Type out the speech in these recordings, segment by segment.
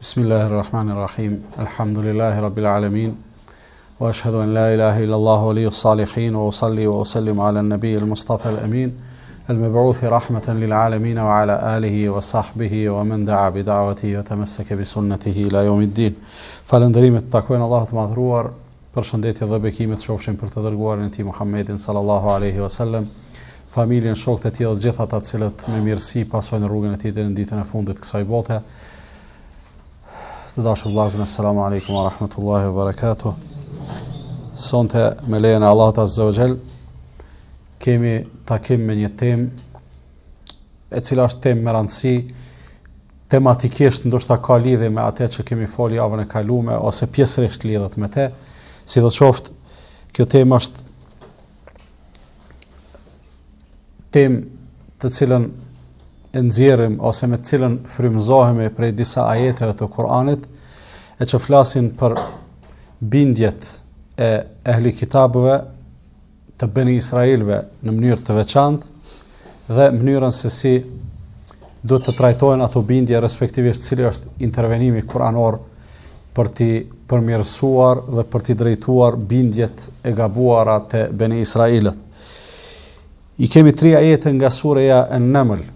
Bismillahirrahmanirrahim. Alhamdulillahirabbilalamin. Wa ashhadu an la ilaha illa Allah wa li salihin wa usalli wa usallim ala an-nabi al-mustafa al-amin al-mab'uuth rahmatan lil alamin wa ala alihi wa sahbihi wa man da'a bi da'watihi wa tamassaka bi sunnatihi ila yawm al-din. Falendrimet takojn Allah te madhruar për shëndetje dhe bekimet shofshin për të dërguarin e tij Muhammedin sallallahu alaihi wa familjen shokët e tij dhe gjithatë ata të cilët me mirësi pasojnë rrugën e tij deri në ditën e fundit të kësaj bote. Të dashur vllazër, asalamu alaykum wa rahmatullahi wa barakatuh. Sonte me lejen e Allahut Azza wa kemi takim me një temë e cila është temë me rëndësi tematikisht ndoshta ka lidhje me atë që kemi folur javën e kaluar ose pjesërisht lidhet me të. Sidoqoftë, kjo temë është temë të cilën nxjerrim ose me të cilën frymëzohemi prej disa ajeteve të Kur'anit e që flasin për bindjet e ehli kitabëve të bëni Israelve në mënyrë të veçantë dhe mënyrën se si duhet të trajtohen ato bindje respektivisht cili është intervenimi kuranor për të përmirësuar dhe për të drejtuar bindjet e gabuara të bëni Israelët. I kemi tri ajete nga sureja e nëmëllë,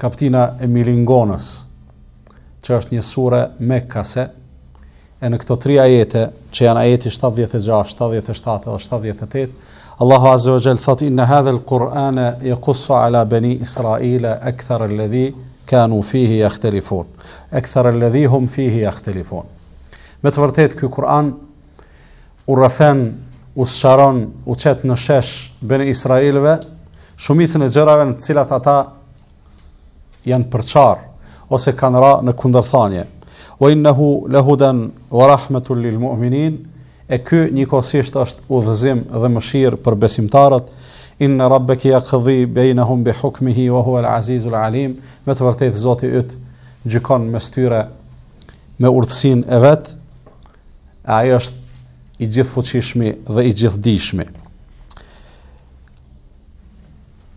kaptina e Milingonës, që është një sure me kase, e në këto tri ajete, që janë ajeti 76, 77 dhe 78, Allahu Azze wa Gjellë thot, inë hadhe lë Kur'ane i kusso ala beni Israele, e këtër e ledhi, kanu fihi e khtelifon, e këtër e ledhi hum fihi e khtelifon. Me të vërtet, këj Kur'an, u rëfen, u sësharon, u qetë në shesh, beni Israelve, shumicën e gjërave në cilat ata janë përçar ose kanë ra në kundërthanje. Wa innahu la hudan wa rahmatul lil mu'minin. E ky njëkohësisht është udhëzim dhe mëshirë për besimtarët. Inna rabbaka yaqdi bainahum bi hukmihi wa huwa al-azizul alim. Me të vërtetë Zoti i yt gjykon mes tyre me, urtësinë e vet. Ai është i gjithë dhe i gjithdijshmi.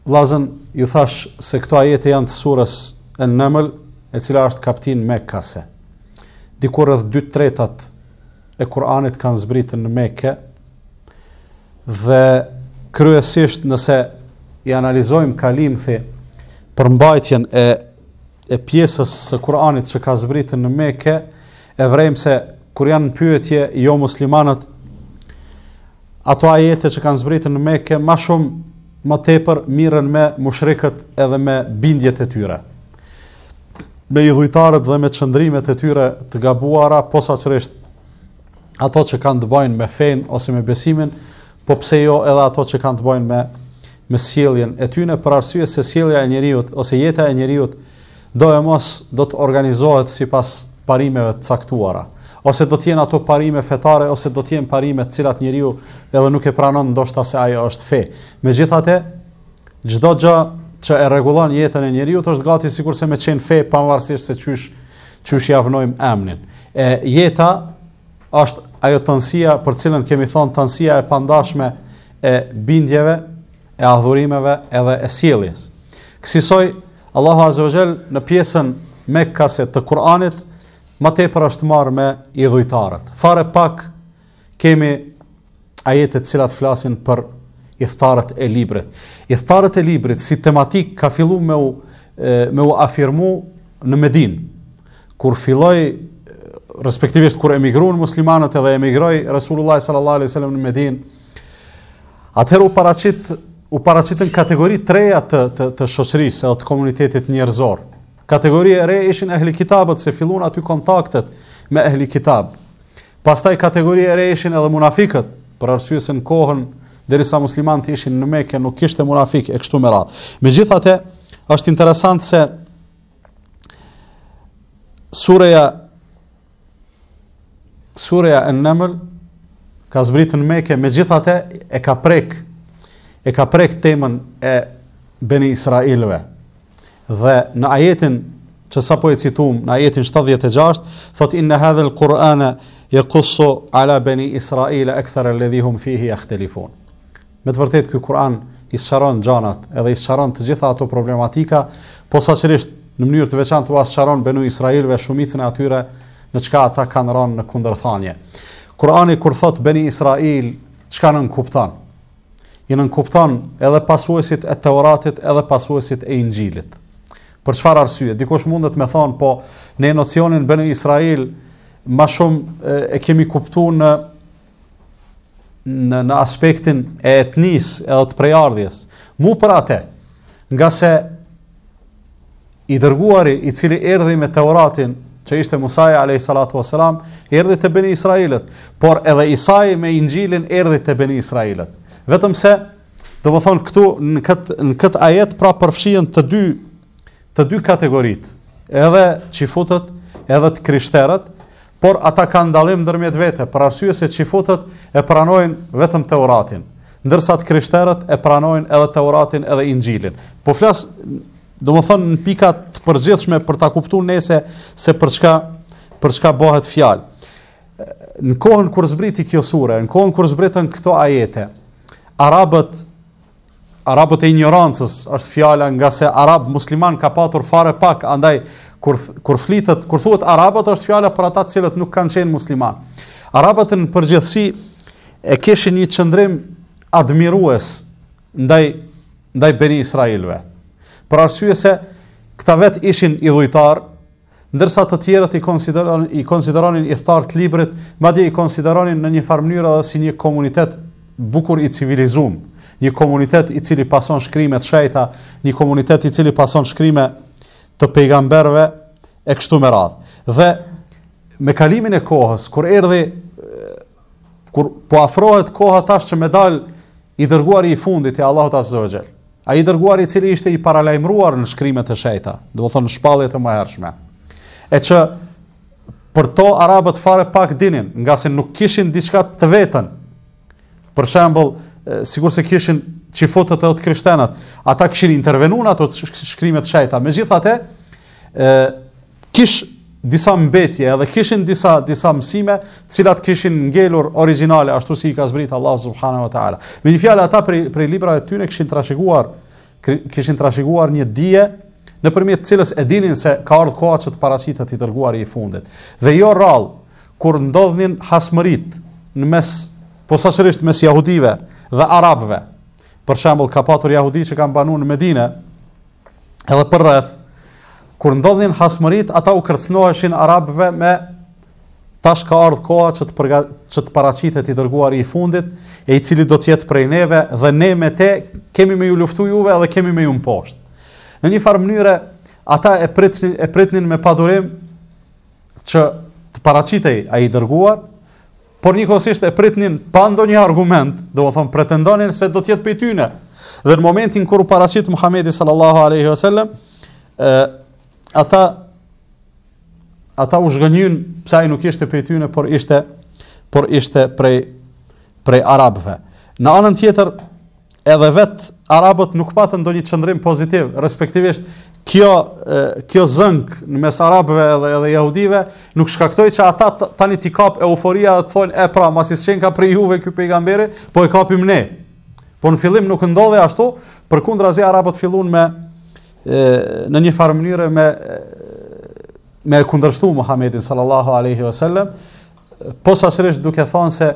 Vlazën ju thash se këto ajete janë të surës e nëmëll e cila është kaptin me kase. Dikur edhe dy tretat e Kur'anit kanë zbritën në meke dhe kryesisht nëse i analizojmë kalimë thi për mbajtjen e, e pjesës së Kur'anit që ka zbritën në meke e vrejmë se kur janë në pyetje jo muslimanët ato ajete që kanë zbritën në meke ma shumë më tepër mirën me mushrikët edhe me bindjet e tyre. Me idhujtarët dhe me qëndrimet e tyre të gabuara, posaçërisht ato që kanë të bajnë me fenë ose me besimin, po pse jo edhe ato që kanë të bajnë me, me sieljen e tyne, për arsye se sielja e njeriut ose jeta e njeriut do e mos do të organizohet si pas parimeve të caktuara ose do të jenë ato parime fetare ose do të jenë parime të cilat njeriu edhe nuk e pranon ndoshta se ajo është fe. Megjithatë, çdo gjë që e rregullon jetën e njeriu është gati sikurse me çën fe pavarësisht se çysh çysh javnojm emrin. E jeta është ajo tansia për cilën kemi thon tansia e pandashme e bindjeve, e adhurimeve edhe e sjelljes. Kësaj Allahu Azza wa Jall në pjesën Mekkase të Kur'anit ma te për është marë me i dhujtarët. Fare pak kemi ajetet cilat flasin për i thtarët e libret. I thtarët e libret, si tematik, ka fillu me u, me u afirmu në Medin, kur filloj, respektivisht kur emigru në muslimanët edhe emigroj Resulullah sallallahu alaihi wasallam në Medin, atëherë u paraqit u paracit në kategori treja të, të, të shoqërisë edhe të komunitetit njerëzorë. Kategoria e re ishin ehli kitabët se fillon aty kontaktet me ehli kitab. Pastaj kategoria e re ishin edhe munafikët, për arsye se në kohën derisa muslimanët ishin në Mekë nuk kishte munafik e kështu me radhë. Megjithatë, është interesant se Sureja Sureja e naml ka zbritë në meke, me gjithate e ka prek e ka prek temën e Beni Israelve dhe në ajetin që sa po e citum, në ajetin 76, thot i në hadhe lë Kur'ana je kusso ala beni Israel e këthara ledhihum fihi e khtelifon. Me të vërtet, kjo Kur'an i sharon gjanat edhe i sharon të gjitha ato problematika, po sa qërisht në mënyrë të veçan të asë sharon benu Israelve ve shumicin e atyre në qka ata kanë ronë në kundërthanje. Kur'ani kur thot beni Israel, qka në nënkuptan? I nënkuptan edhe pasuesit e teoratit edhe pasuesit e injilit Për çfarë arsye? Dikush mundet me thonë, po në nocionin bënë Israil më shumë e kemi kuptuar në në në aspektin e etnisë edhe të prejardhjes. Mu për atë, nga se i dërguari i cili erdhi me Teuratin, që ishte Musaja alayhi salatu wasalam, erdhi te bëni Israelet, por edhe Isai me Injilin erdhi te bëni Israelet. Vetëm se, do të thon këtu në këtë në ajet pra përfshien të dy të dy kategorit, edhe qifutët, edhe të krishterët, por ata kanë dalim ndërmjet vete, për arsye se qifutët e pranojnë vetëm të uratin, ndërsa të krishterët e pranojnë edhe të uratin edhe injilin. Po flasë, do më thënë në pikat të përgjithshme për ta kuptu nese se për çka, për çka bëhet fjalë. Në kohën kur zbriti kjo sure, në kohën kur zbritën këto ajete, arabët arabët e ignorancës është fjala nga se arab musliman ka patur fare pak, andaj kur kur flitet, kur thuhet arabët është fjala për ata të cilët nuk kanë qenë musliman. Arabët në përgjithësi e kishin një qëndrim admirues ndaj ndaj Beni Israilve. Për arsye se këta vet ishin idhujtar, ndërsa të tjerët i konsideronin i konsideronin i thart librit, madje i konsideronin në një farë mënyrë edhe si një komunitet bukur i civilizuar një komunitet i cili pason shkrimet të shejta, një komunitet i cili pason shkrimet të pejgamberve e kështu me radhë. Dhe me kalimin e kohës, kur erdi, kur po afrohet koha tash që me dal i dërguar i fundit e Allahot Azogel, a i dërguar i cili ishte i paralajmruar në shkrimet të shejta, dhe vë thonë në shpallet e më hershme, e që për to arabët fare pak dinin, nga se nuk kishin diçka të vetën, për shambullë, sigur se kishin qifot të të krishtenat, ata kishin intervenun ato të shkrimet shajta. Me gjitha te, kish disa mbetje edhe kishin disa, disa mësime cilat kishin ngelur originale, ashtu si i ka zbrit Allah subhanahu wa ta'ala. Me një fjale ata prej, prej libra e tyne kishin trashiguar, kishin trashiguar një dje në përmjet cilës e dinin se ka ardhë koha që të parasitët i tërguar i fundit. Dhe jo rralë, kur ndodhnin hasmërit në mes, po mes jahudive, dhe arabëve. Për shembull, ka patur jehudi që kanë banuar në Medinë, edhe për rreth kur ndodhin hasmërit, ata u kërcnoheshin arabëve me tash ka ardhur koha që të përga, që të paraqitet i dërguari i fundit, e i cili do të jetë prej neve dhe ne me te kemi me ju luftu juve dhe kemi me ju mposht. Në një farë mënyre, ata e pritnin, e pritnin me padurim që të paracitej a i dërguar, por një kosisht e pritnin pa ndonjë argument, do më thonë pretendonin se do tjetë për tyne. Dhe në momentin kur parasit Muhammedi sallallahu aleyhi ve sellem, ata, ata u shgënjën psa i nuk ishte për tyne, por ishte, por ishte prej, prej arabëve. Në anën tjetër, edhe vetë arabët nuk patën ndo një qëndrim pozitiv, respektivisht kjo kjo zënk në mes arabëve edhe edhe jehudive nuk shkaktoi që ata tani të kap euforia dhe të thonë e pra masi shen ka për juve ky pejgamberi, po e kapim ne po në fillim nuk ndodhe ashtu përkundrazi arabët filluan me në një farë mënyrë me me kundërshtu Muhamedit sallallahu alaihi wasallam posa sërish duke thënë se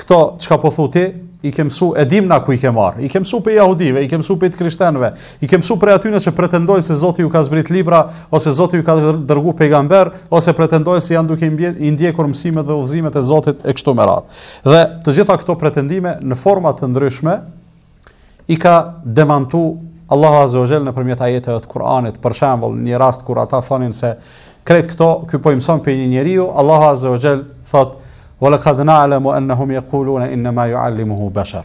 këto çka po thotë i ke mësu edhim na ku i ke marrë, i ke mësu për jahudive, i ke mësu për të krishtenve, i ke mësu për atyne që pretendojnë se Zoti ju ka zbrit libra, ose Zoti ju ka dërgu pejgamber, ose pretendojnë se janë duke i ndjekur mësimet dhe udhëzimet e Zotit e kështu me radhë. Dhe të gjitha këto pretendime në format të ndryshme, i ka demantu Allahu Azze o Gjellë në përmjet ajeteve të Kur'anit, për shembol një rast kur ata thonin se kretë këto, këpoj mëson për një njeriu, Allahu Azze o Gjellë thotë, Wala qad na'lamu annahum yaquluna inna yu'allimuhu bashar.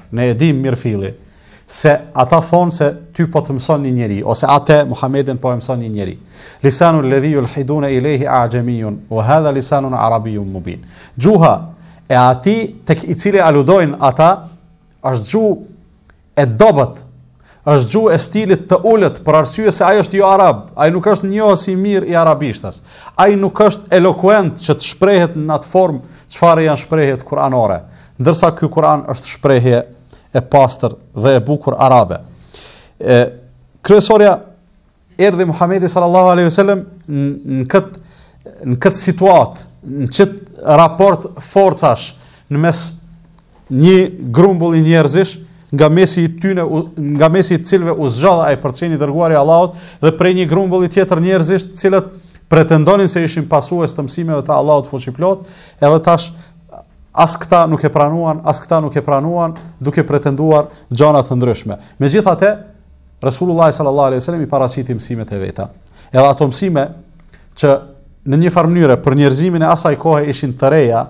se ata thon se ty po të mëson një njeri ose ate Muhammedin po e mëson një njeri. Lisanu alladhi yulhiduna ilayhi a'jamiyun wa hadha lisanun arabiyyun mubin. Juha e ati tek i cili aludojn ata as ju e dobët është gju e stilit të ullet për arsye se ajo është jo arab, ajo nuk është njohë si mirë i arabishtas, ajo nuk është elokuent që të shprehet në atë formë çfarë janë shprehjet kuranore, ndërsa ky Kur'an është shprehje e pastër dhe e bukur arabe. E kryesorja erdhi Muhamedi sallallahu alaihi wasallam në kët në kët situatë, në çet raport forcash në mes një grumbulli njerëzish nga mesi i tyne nga mesi të cilëve u zgjodha ai përcjeni dërguari i Allahut dhe prej një grumbulli tjetër njerëzish të cilët pretendonin se ishin pasues të mësimeve të Allahut fuqiplot, edhe tash as këta nuk e pranuan, as këta nuk e pranuan, duke pretenduar gjëra të ndryshme. Megjithatë, Resulullah sallallahu alaihi wasallam i paraqiti mësimet e veta. Edhe ato mësime që në një farë mënyre për njerëzimin e asaj kohe ishin të reja,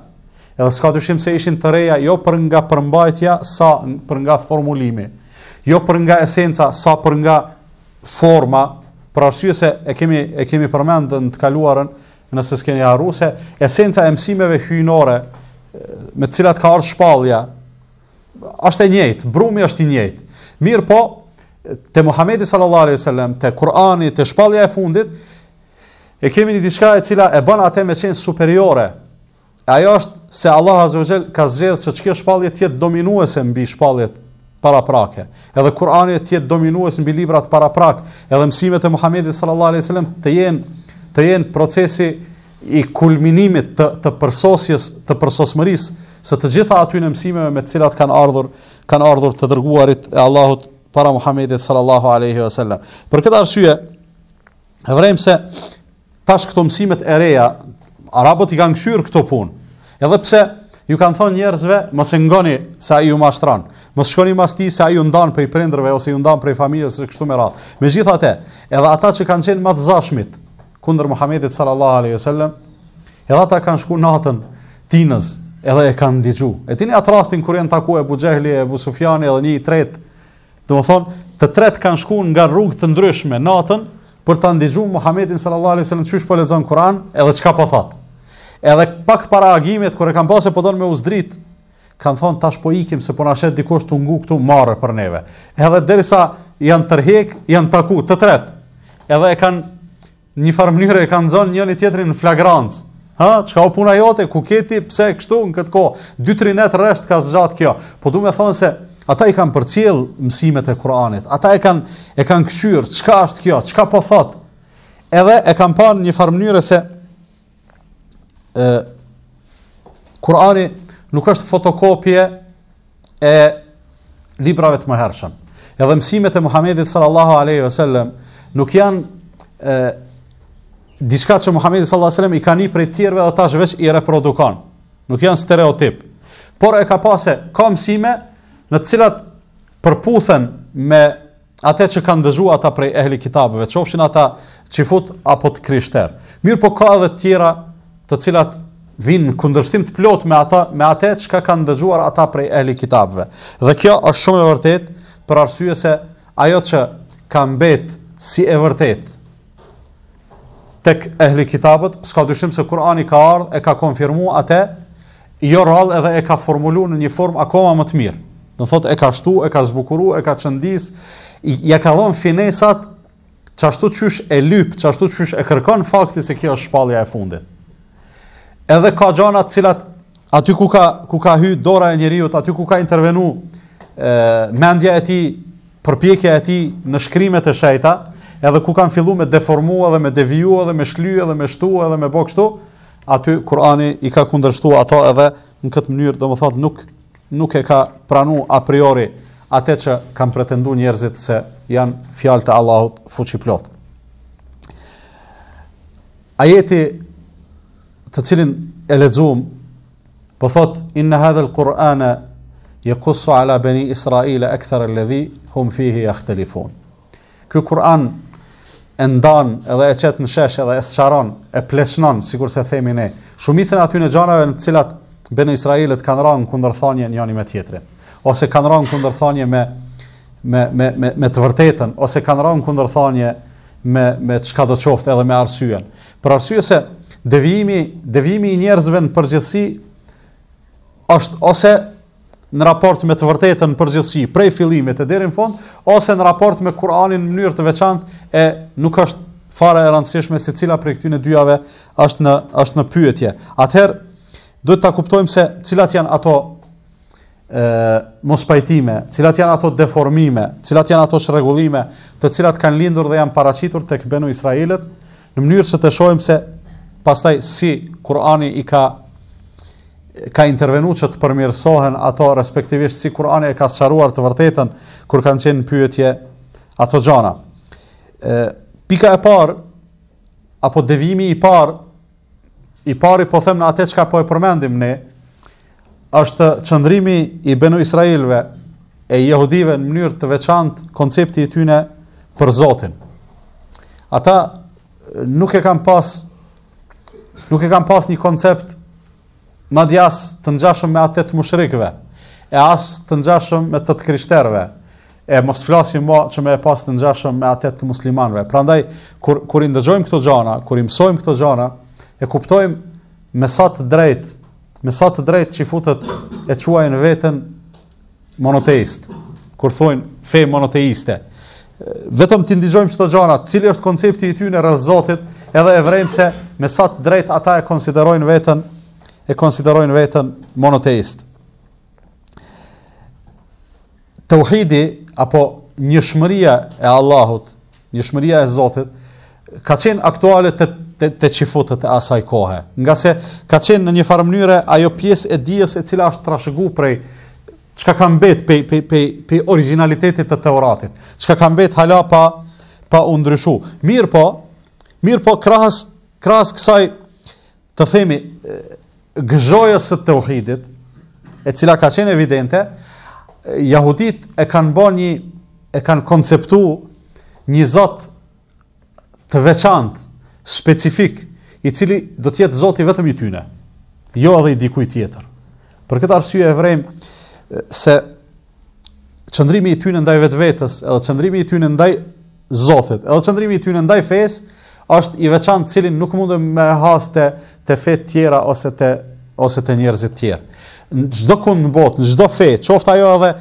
edhe s'ka dyshim se ishin të reja jo për nga përmbajtja sa për nga formulimi, jo për nga esenca sa për nga forma, për arsye se e kemi e kemi përmendur në të kaluarën, nëse s'keni harruar se esenca e mësimeve hyjnore me të cilat ka ardhur shpallja është e njëjtë, brumi është i njëjtë. Mirë po, te Muhamedi sallallahu alaihi wasallam, te Kur'ani, te shpallja e fundit e kemi një diçka e cila e bën atë me qenë superiore. Ajo është se Allah azza wa jall ka zgjedhë se çka shpallje të jetë dominuese mbi shpalljet para prake, Edhe Kurani të jetë dominues mbi para paraprak, edhe mësimet e Muhamedit sallallahu alejhi wasallam të jenë të jenë procesi i kulminimit të të përsosjes, të përsosmërisë së të gjitha aty në mësimeve me të cilat kanë ardhur, kanë ardhur të dërguarit e Allahut para Muhamedit sallallahu alejhi wasallam. Për këtë arsye, vrem se tash këto mësimet e reja arabët i kanë këshyrë këto punë. Edhe pse ju kanë thonë njerëzve mos e ngoni sa ju mashtron. Mos shkoni mbas ti se ai u ndan për i prindërve ose u ndan për familjes së kështu me radhë. Megjithatë, edhe ata që kanë qenë më të zashmit kundër Muhamedit sallallahu alaihi wasallam, edhe ata kanë shku natën tinës, edhe e kanë dëgju. E tinë atë rastin kur janë takuar Abu Jehli e Abu Sufjani edhe një i tretë, domethënë, të tret kanë shkuën nga rrugë të ndryshme natën për ta ndëgjuar Muhamedit sallallahu alaihi wasallam çysh po lexon Kur'an, edhe çka po fat. Edhe pak para agimit kur e kanë pasur po don me uzdrit kanë thonë tash po ikim se po na shet dikush tu ngu këtu marrë për neve. Edhe derisa janë tërhek, janë taku të tret. Edhe e kanë një farë mënyrë e kanë zonë njëri tjetrin në flagrancë. Ha, çka u puna jote, ku keti, pse kështu në këtë kohë? dy tri natë rresht ka zgjat kjo. Po duhet të thonë se ata i kanë përcjell mësimet e Kuranit. Ata e kanë e kanë kshyr çka është kjo, çka po thot. Edhe e kanë në një farë mënyrë se ë Kurani nuk është fotokopje e librave të mëhershëm. Edhe mësimet e Muhamedit sallallahu alaihi wasallam nuk janë ë diçka që Muhamedi sallallahu alaihi wasallam i ka një prej tjerëve dhe tash vetë i reprodukon. Nuk janë stereotip. Por e ka pasë ka mësime në të cilat përputhen me atë që kanë dëzhu ata prej ehli kitabeve, qofshin ata qifut apo të krishter. Mirë po ka edhe tjera të cilat vinë kundërshtim të plot me ata me atë çka kanë dëgjuar ata prej ehli kitabve. Dhe kjo është shumë e vërtetë për arsye se ajo që ka mbet si e vërtetë tek ehli kitabët, s'ka dyshim se Kurani ka ardhur e ka konfirmuar atë jo rall edhe e ka formuluar në një formë akoma më të mirë. Do thotë e ka shtu, e ka zbukuru, e ka çëndis, ja ka dhënë finesat çashtu çysh e lyp, çashtu çysh e kërkon fakti se kjo është shpallja e fundit edhe ka gjana të cilat aty ku ka ku ka hyrë dora e njeriu, aty ku ka intervenu ë mendja e tij, përpjekja e tij në shkrimet e shejta, edhe ku kanë filluar me deformuar dhe me devijuar dhe me shlyer dhe me shtuar dhe me bë kështu, aty Kurani i ka kundërshtuar ato edhe në këtë mënyrë, domethënë nuk nuk e ka pranu a priori atë që kanë pretenduar njerëzit se janë fjalë të Allahut fuçi plot. Ajeti të cilin e lexuam po thot inna hadha alqur'ana yaqussu ala bani israila akthar alladhi hum fihi yahtalifun ky kur'an e ndan edhe e çet në shesh edhe e sharon e pleshnon sikur se themi ne shumica aty në xhanave në të cilat bënë israilët kanë rënë kundërthanje njëri me tjetrin ose kanë rënë kundërthanje me me me me me të vërtetën ose kanë rënë kundërthanje me me çka do të qoftë edhe me arsyen për arsye se devimi, devimi i njerëzve në përgjithësi është ose në raport me të vërtetën në përgjithësi prej fillimit e deri në fund, ose në raport me Kur'anin në mënyrë të veçantë e nuk është fare e rëndësishme se cila prej këtyre dyave është në është në pyetje. Atëherë duhet ta kuptojmë se cilat janë ato ë mos pajtime, cilat janë ato deformime, cilat janë ato çrregullime, të cilat kanë lindur dhe janë paraqitur tek Benu Israilit, në mënyrë se të shohim se pastaj si Kurani i ka ka intervenu që të përmirësohen ato respektivisht si Kurani e ka sëqaruar të vërtetën kur kanë qenë pyetje ato gjana. E, pika e parë, apo devimi i parë, i pari po them në atë që ka po e përmendim ne, është qëndrimi i benu Israelve e jehudive në mënyrë të veçantë koncepti i tyne për Zotin. Ata nuk e kam pasë nuk e kam pas një koncept madje as të ngjashëm me atë të mushrikëve e as të ngjashëm me të të krishterëve e mos flasim më që me e pas të ngjashëm me atë të muslimanëve prandaj kur kur i ndëgjojmë këto gjana, kur i mësojmë këto gjana, e kuptojmë me sa të drejt me sa të drejt që i futet e quajën veten monoteist kur thujnë fe monoteiste vetëm ti ndëgjojmë këto gjëra cili është koncepti i ty në rreth Zotit edhe e vrejmë se me sa të drejt ata e konsiderojnë vetën e konsiderojnë vetën monoteist. Tauhidi apo një shmëria e Allahut, një shmëria e Zotit, ka qenë aktuale të, të, të qifutët e asaj kohë. Nga se ka qenë në një farë mënyre ajo pjesë e dijes e cila është trashëgu prej qka ka mbet pe, pe, pe, pe originalitetit të teoratit, qka ka mbet hala pa, pa undryshu. Mirë po, Mirë po krahës, krahës kësaj të themi gëzhojës së të uhidit, e cila ka qenë evidente, jahudit e kanë bo një, e kanë konceptu një zot të veçant, specifik, i cili do tjetë zot i vetëm i tyne, jo edhe i dikuj tjetër. Për këtë arsye e vrejmë se qëndrimi i tyne ndaj vetë vetës, edhe qëndrimi i tyne ndaj zotit, edhe qëndrimi i tyne ndaj fesë, është i veçantë cilin nuk mund të më haste të fe të tjera ose të ose të njerëzit të tjerë. Në çdo kund në botë, në çdo fe, qoftë ajo edhe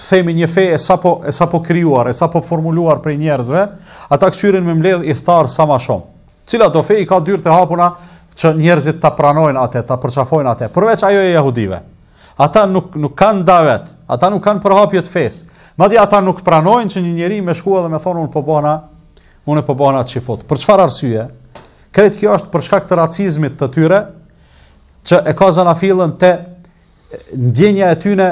themi një fe e sapo e sapo krijuar, e sapo formuluar për njerëzve, ata kthyren me mbledh i thar sa më shumë. Cila do fe i ka dyrë të hapuna që njerëzit ta pranojnë atë, ta përçafojnë atë. Përveç ajo e jehudive. Ata nuk nuk kanë davet, ata nuk kanë përhapje të fesë. Madje ata nuk pranojnë që një njeri me shkuar dhe me thonë un po bona, unë e përbohën po atë që Për qëfar arsye? Kretë kjo është për shkak të racizmit të tyre, që e ka zana filën të ndjenja e tyne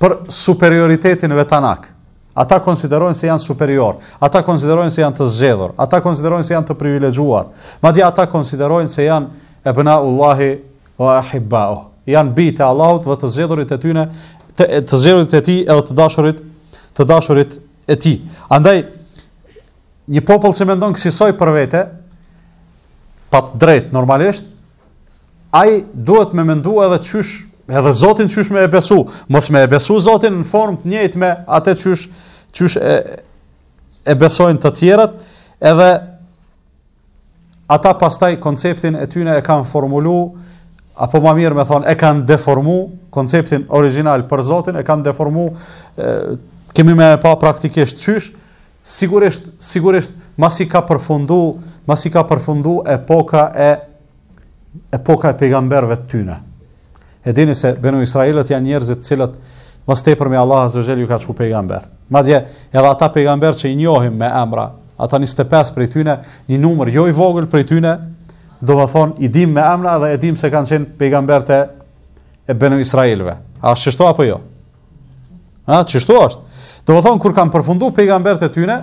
për superioritetin vetanak. Ata konsiderojnë se janë superior, ata konsiderojnë se janë të zxedhur, ata konsiderojnë se janë të privilegjuar, ma ata konsiderojnë se janë e Allahi o e hibbao. Janë bitë Allahut dhe të zxedhurit e tyne, të, të zxedhurit e ti edhe të dashurit, të dashurit e ti. Andaj, një popull që mendon kësisoj për vete, pa të drejt normalisht, ai duhet me mendu edhe qysh, edhe Zotin qysh me e besu, mos me e besu Zotin në formë të njëjtë me atë qysh, qysh e, e besojnë të tjerët, edhe ata pastaj konceptin e tyne e kanë formulu, apo ma mirë me thonë, e kanë deformu, konceptin original për Zotin, e kanë deformu, e, kemi me pa praktikisht qysh, Sigurisht, sigurisht, masi ka përfundu, masi ka përfundu epoka e, epoka e pejgamberëve të tyne. E dini se benu Israelet janë njerëzit cilët ma tepër me Allah Azazel ju ka çu pejgamber. Ma dje, edhe ata pejgamber që i njohim me emra, ata një stepes për tyne, një numër joj vogël për të tyne, do të thonë i dim me emra dhe e dim se kanë qenë pejgamber të benu Israelve. A shqishtu apo jo? Shqishtu ashtë? Do të thonë kur kanë përfunduar pejgambert e tyre,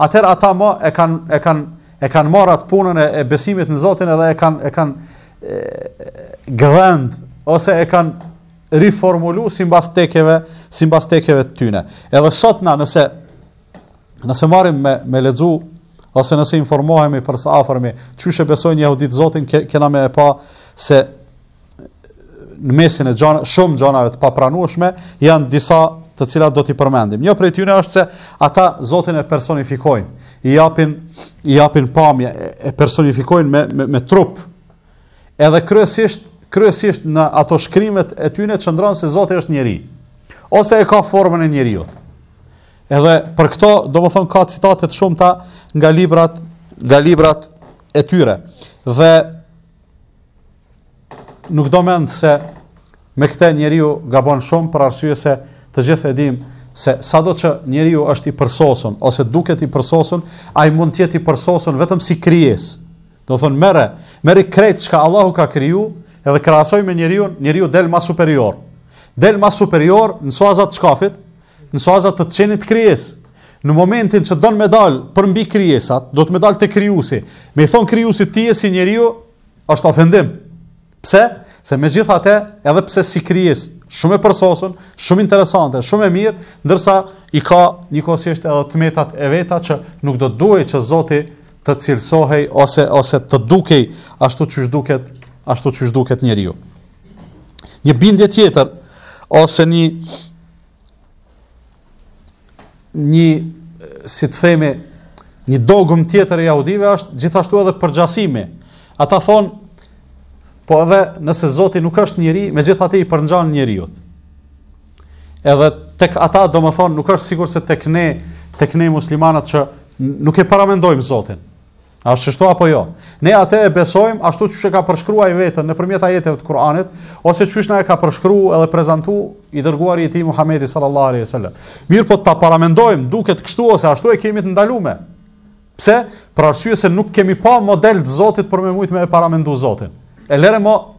atëherë ata më e kanë e kanë e kanë marrë atë punën e, e besimit në Zotin edhe e kanë e kanë gërand ose e kanë riformulu si mbas tekeve, si mbas të tyne edhe sot na nëse nëse marim me, me ledzu ose nëse informohemi për së afermi që shë besoj një hudit zotin kena me e pa se në mesin e gjana, shumë gjanave të papranushme janë disa të cilat do t'i përmendim. Një prej tyre është se ata Zotin e personifikojnë, i japin i japin pamje, e personifikojnë me me, me trup. Edhe kryesisht kryesisht në ato shkrimet e tyre çndron se Zoti është njeri ose e ka formën e njeriu. Edhe për këto, domethënë ka citate të shumta nga librat, nga librat e tyre. Dhe nuk do mend se me këtë njeriu gabon shumë për arsye se Të gjithë e dim se sado që njeriu është i përsosur ose duket i përsosur, ai mund të jetë i përsosur vetëm si krijes. Do thonë mere merri që çka Allahu ka kriju, edhe krasoj me njeriu, njeriu del më superior. Del më superior në soaza të shkafit, në soaza të çenit të krijes. Në momentin që don me dal për mbi krijesat, do të me dal te krijuesi. Me i thon krijuesit ti si njeriu, është ofendim. Pse? Se me gjithë atë, edhe pse si krijes shumë e përsosën, shumë interesante, shumë e mirë, ndërsa i ka një kosisht edhe të metat e veta që nuk do duhej që Zoti të cilësohej ose ose të dukej ashtu siç duket, ashtu siç duket njeriu. Një bindje tjetër ose një një si të themi një dogum tjetër e jahudive është gjithashtu edhe përgjasimi. Ata thonë po edhe nëse Zoti nuk është njeri, me gjithë atë i përngjan njeriu. Edhe tek ata do më thonë nuk është sigur se tek ne, tek ne muslimanat që nuk e paramendojmë Zotin. A është kështu apo jo? Ne atë e besojmë ashtu siç e ka përshkruar vetën vetë nëpërmjet ajeteve të Kuranit, ose siç na e ka përshkruar edhe prezantuar i dërguari i tij Muhamedi sallallahu alaihi wasallam. Mirë po ta paramendojmë duket kështu ose ashtu e kemi të ndaluar. Pse? Për arsye se nuk kemi pa model të Zotit për më shumë të Zotin e lere mo,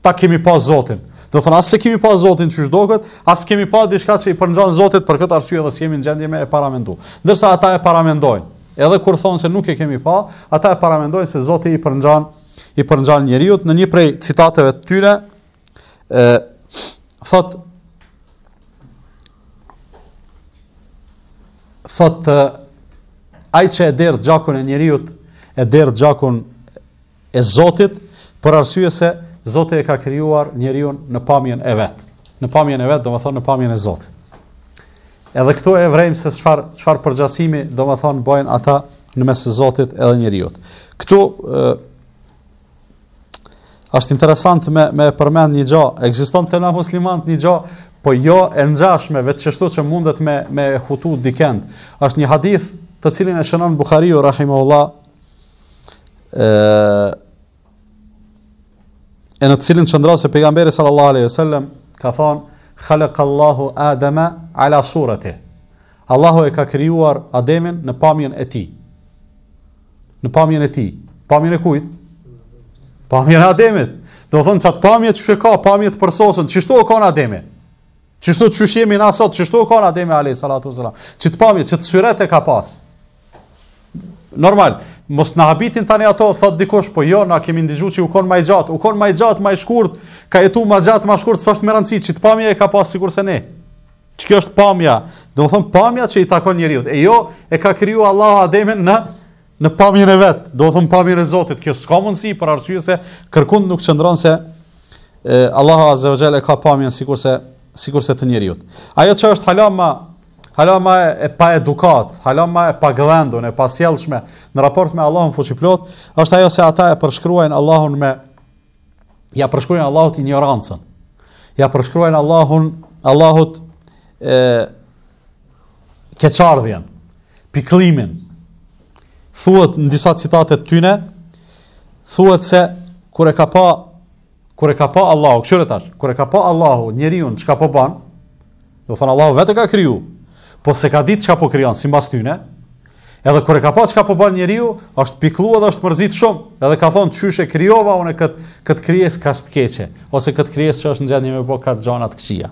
ta kemi pa Zotin. Do thonë, asë se kemi pa Zotin që shdoket, asë kemi pa dishka që i përnëgjanë Zotit për këtë arsye dhe së kemi në gjendje me e paramendu. Ndërsa ata e paramendojnë. Edhe kur thonë se nuk e kemi pa, ata e paramendojnë se Zotit i përnëgjanë i përnëgjanë njeriut. Në një prej citateve të tyre, e, thot, thot, ai që e derë gjakun e njeriut, e derë gjakun e Zotit, për arsye se Zoti e ka krijuar njeriu në pamjen e vet. Në pamjen e vet, domethënë në pamjen e Zotit. Edhe këto e vrejmë se çfar çfarë më domethënë bojnë ata në mes të Zotit edhe njeriu. Këtu ë është interesant me me përmend një gjë, ekziston te na muslimant një gjë, po jo e ngjashme vetë qështu që mundet me me hutu dikend. Është një hadith të cilin e shënon Buhariu rahimahullah ë e në të cilin qëndra se pejgamberi sallallahu aleyhi sallam ka thonë khalëk Allahu Adama ala surate Allahu e ka kryuar Ademin në pamjen e ti në pamjen e ti pamjen e kujt? pamjen e Ademit do thonë qatë pamje që shë ka pamje të përsosën qështu o ka në Ademi qështu që shë jemi në asot qështu o ka në Ademi aleyhi sallatu sallam që të pamje që të syret e ka pas normal normal mos na habitin tani ato thot dikush po jo na kemi ndihju që u kon më i u kon më i gjat më i shkurt ka jetu më gjatë, më shkurt s'është është më rancit çit pamja e ka pas sikur se ne ç'kjo është pamja do të thon pamja që i takon njeriu e jo e ka kriju Allahu Ademin në në pamjen e vet do të thon pamjen e Zotit kjo s'ka mundsi për arsye se kërkon nuk çndron se Allahu Azza wa Jalla ka pamjen sigurisht se se të njeriu ajo ç'është halama ma e pa edukat, ma e pa gëdhendun, e pa sjelshme, në raport me Allahun fuqiplot, është ajo se ata e përshkruajnë Allahun me, ja përshkruajnë Allahut ignorancën, ja përshkruajnë Allahun, Allahut e, keqardhjen, piklimin, thuët në disa citatet tyne, thuët se kure ka pa Kur e ka pa Allahu, këshire tash, kur e ka pa Allahu njeriu, çka po bën? Do thon Allahu vetë ka kriju po se ka ditë që ka po kryonë, si mbas tyne, edhe kër e ka pa që ka po banë njeriu, është piklua dhe është mërzit shumë, edhe ka thonë që e kryova, unë kët këtë kët krijes ka shtë keqe, ose këtë krijes që është në me po ka të gjonat këqia.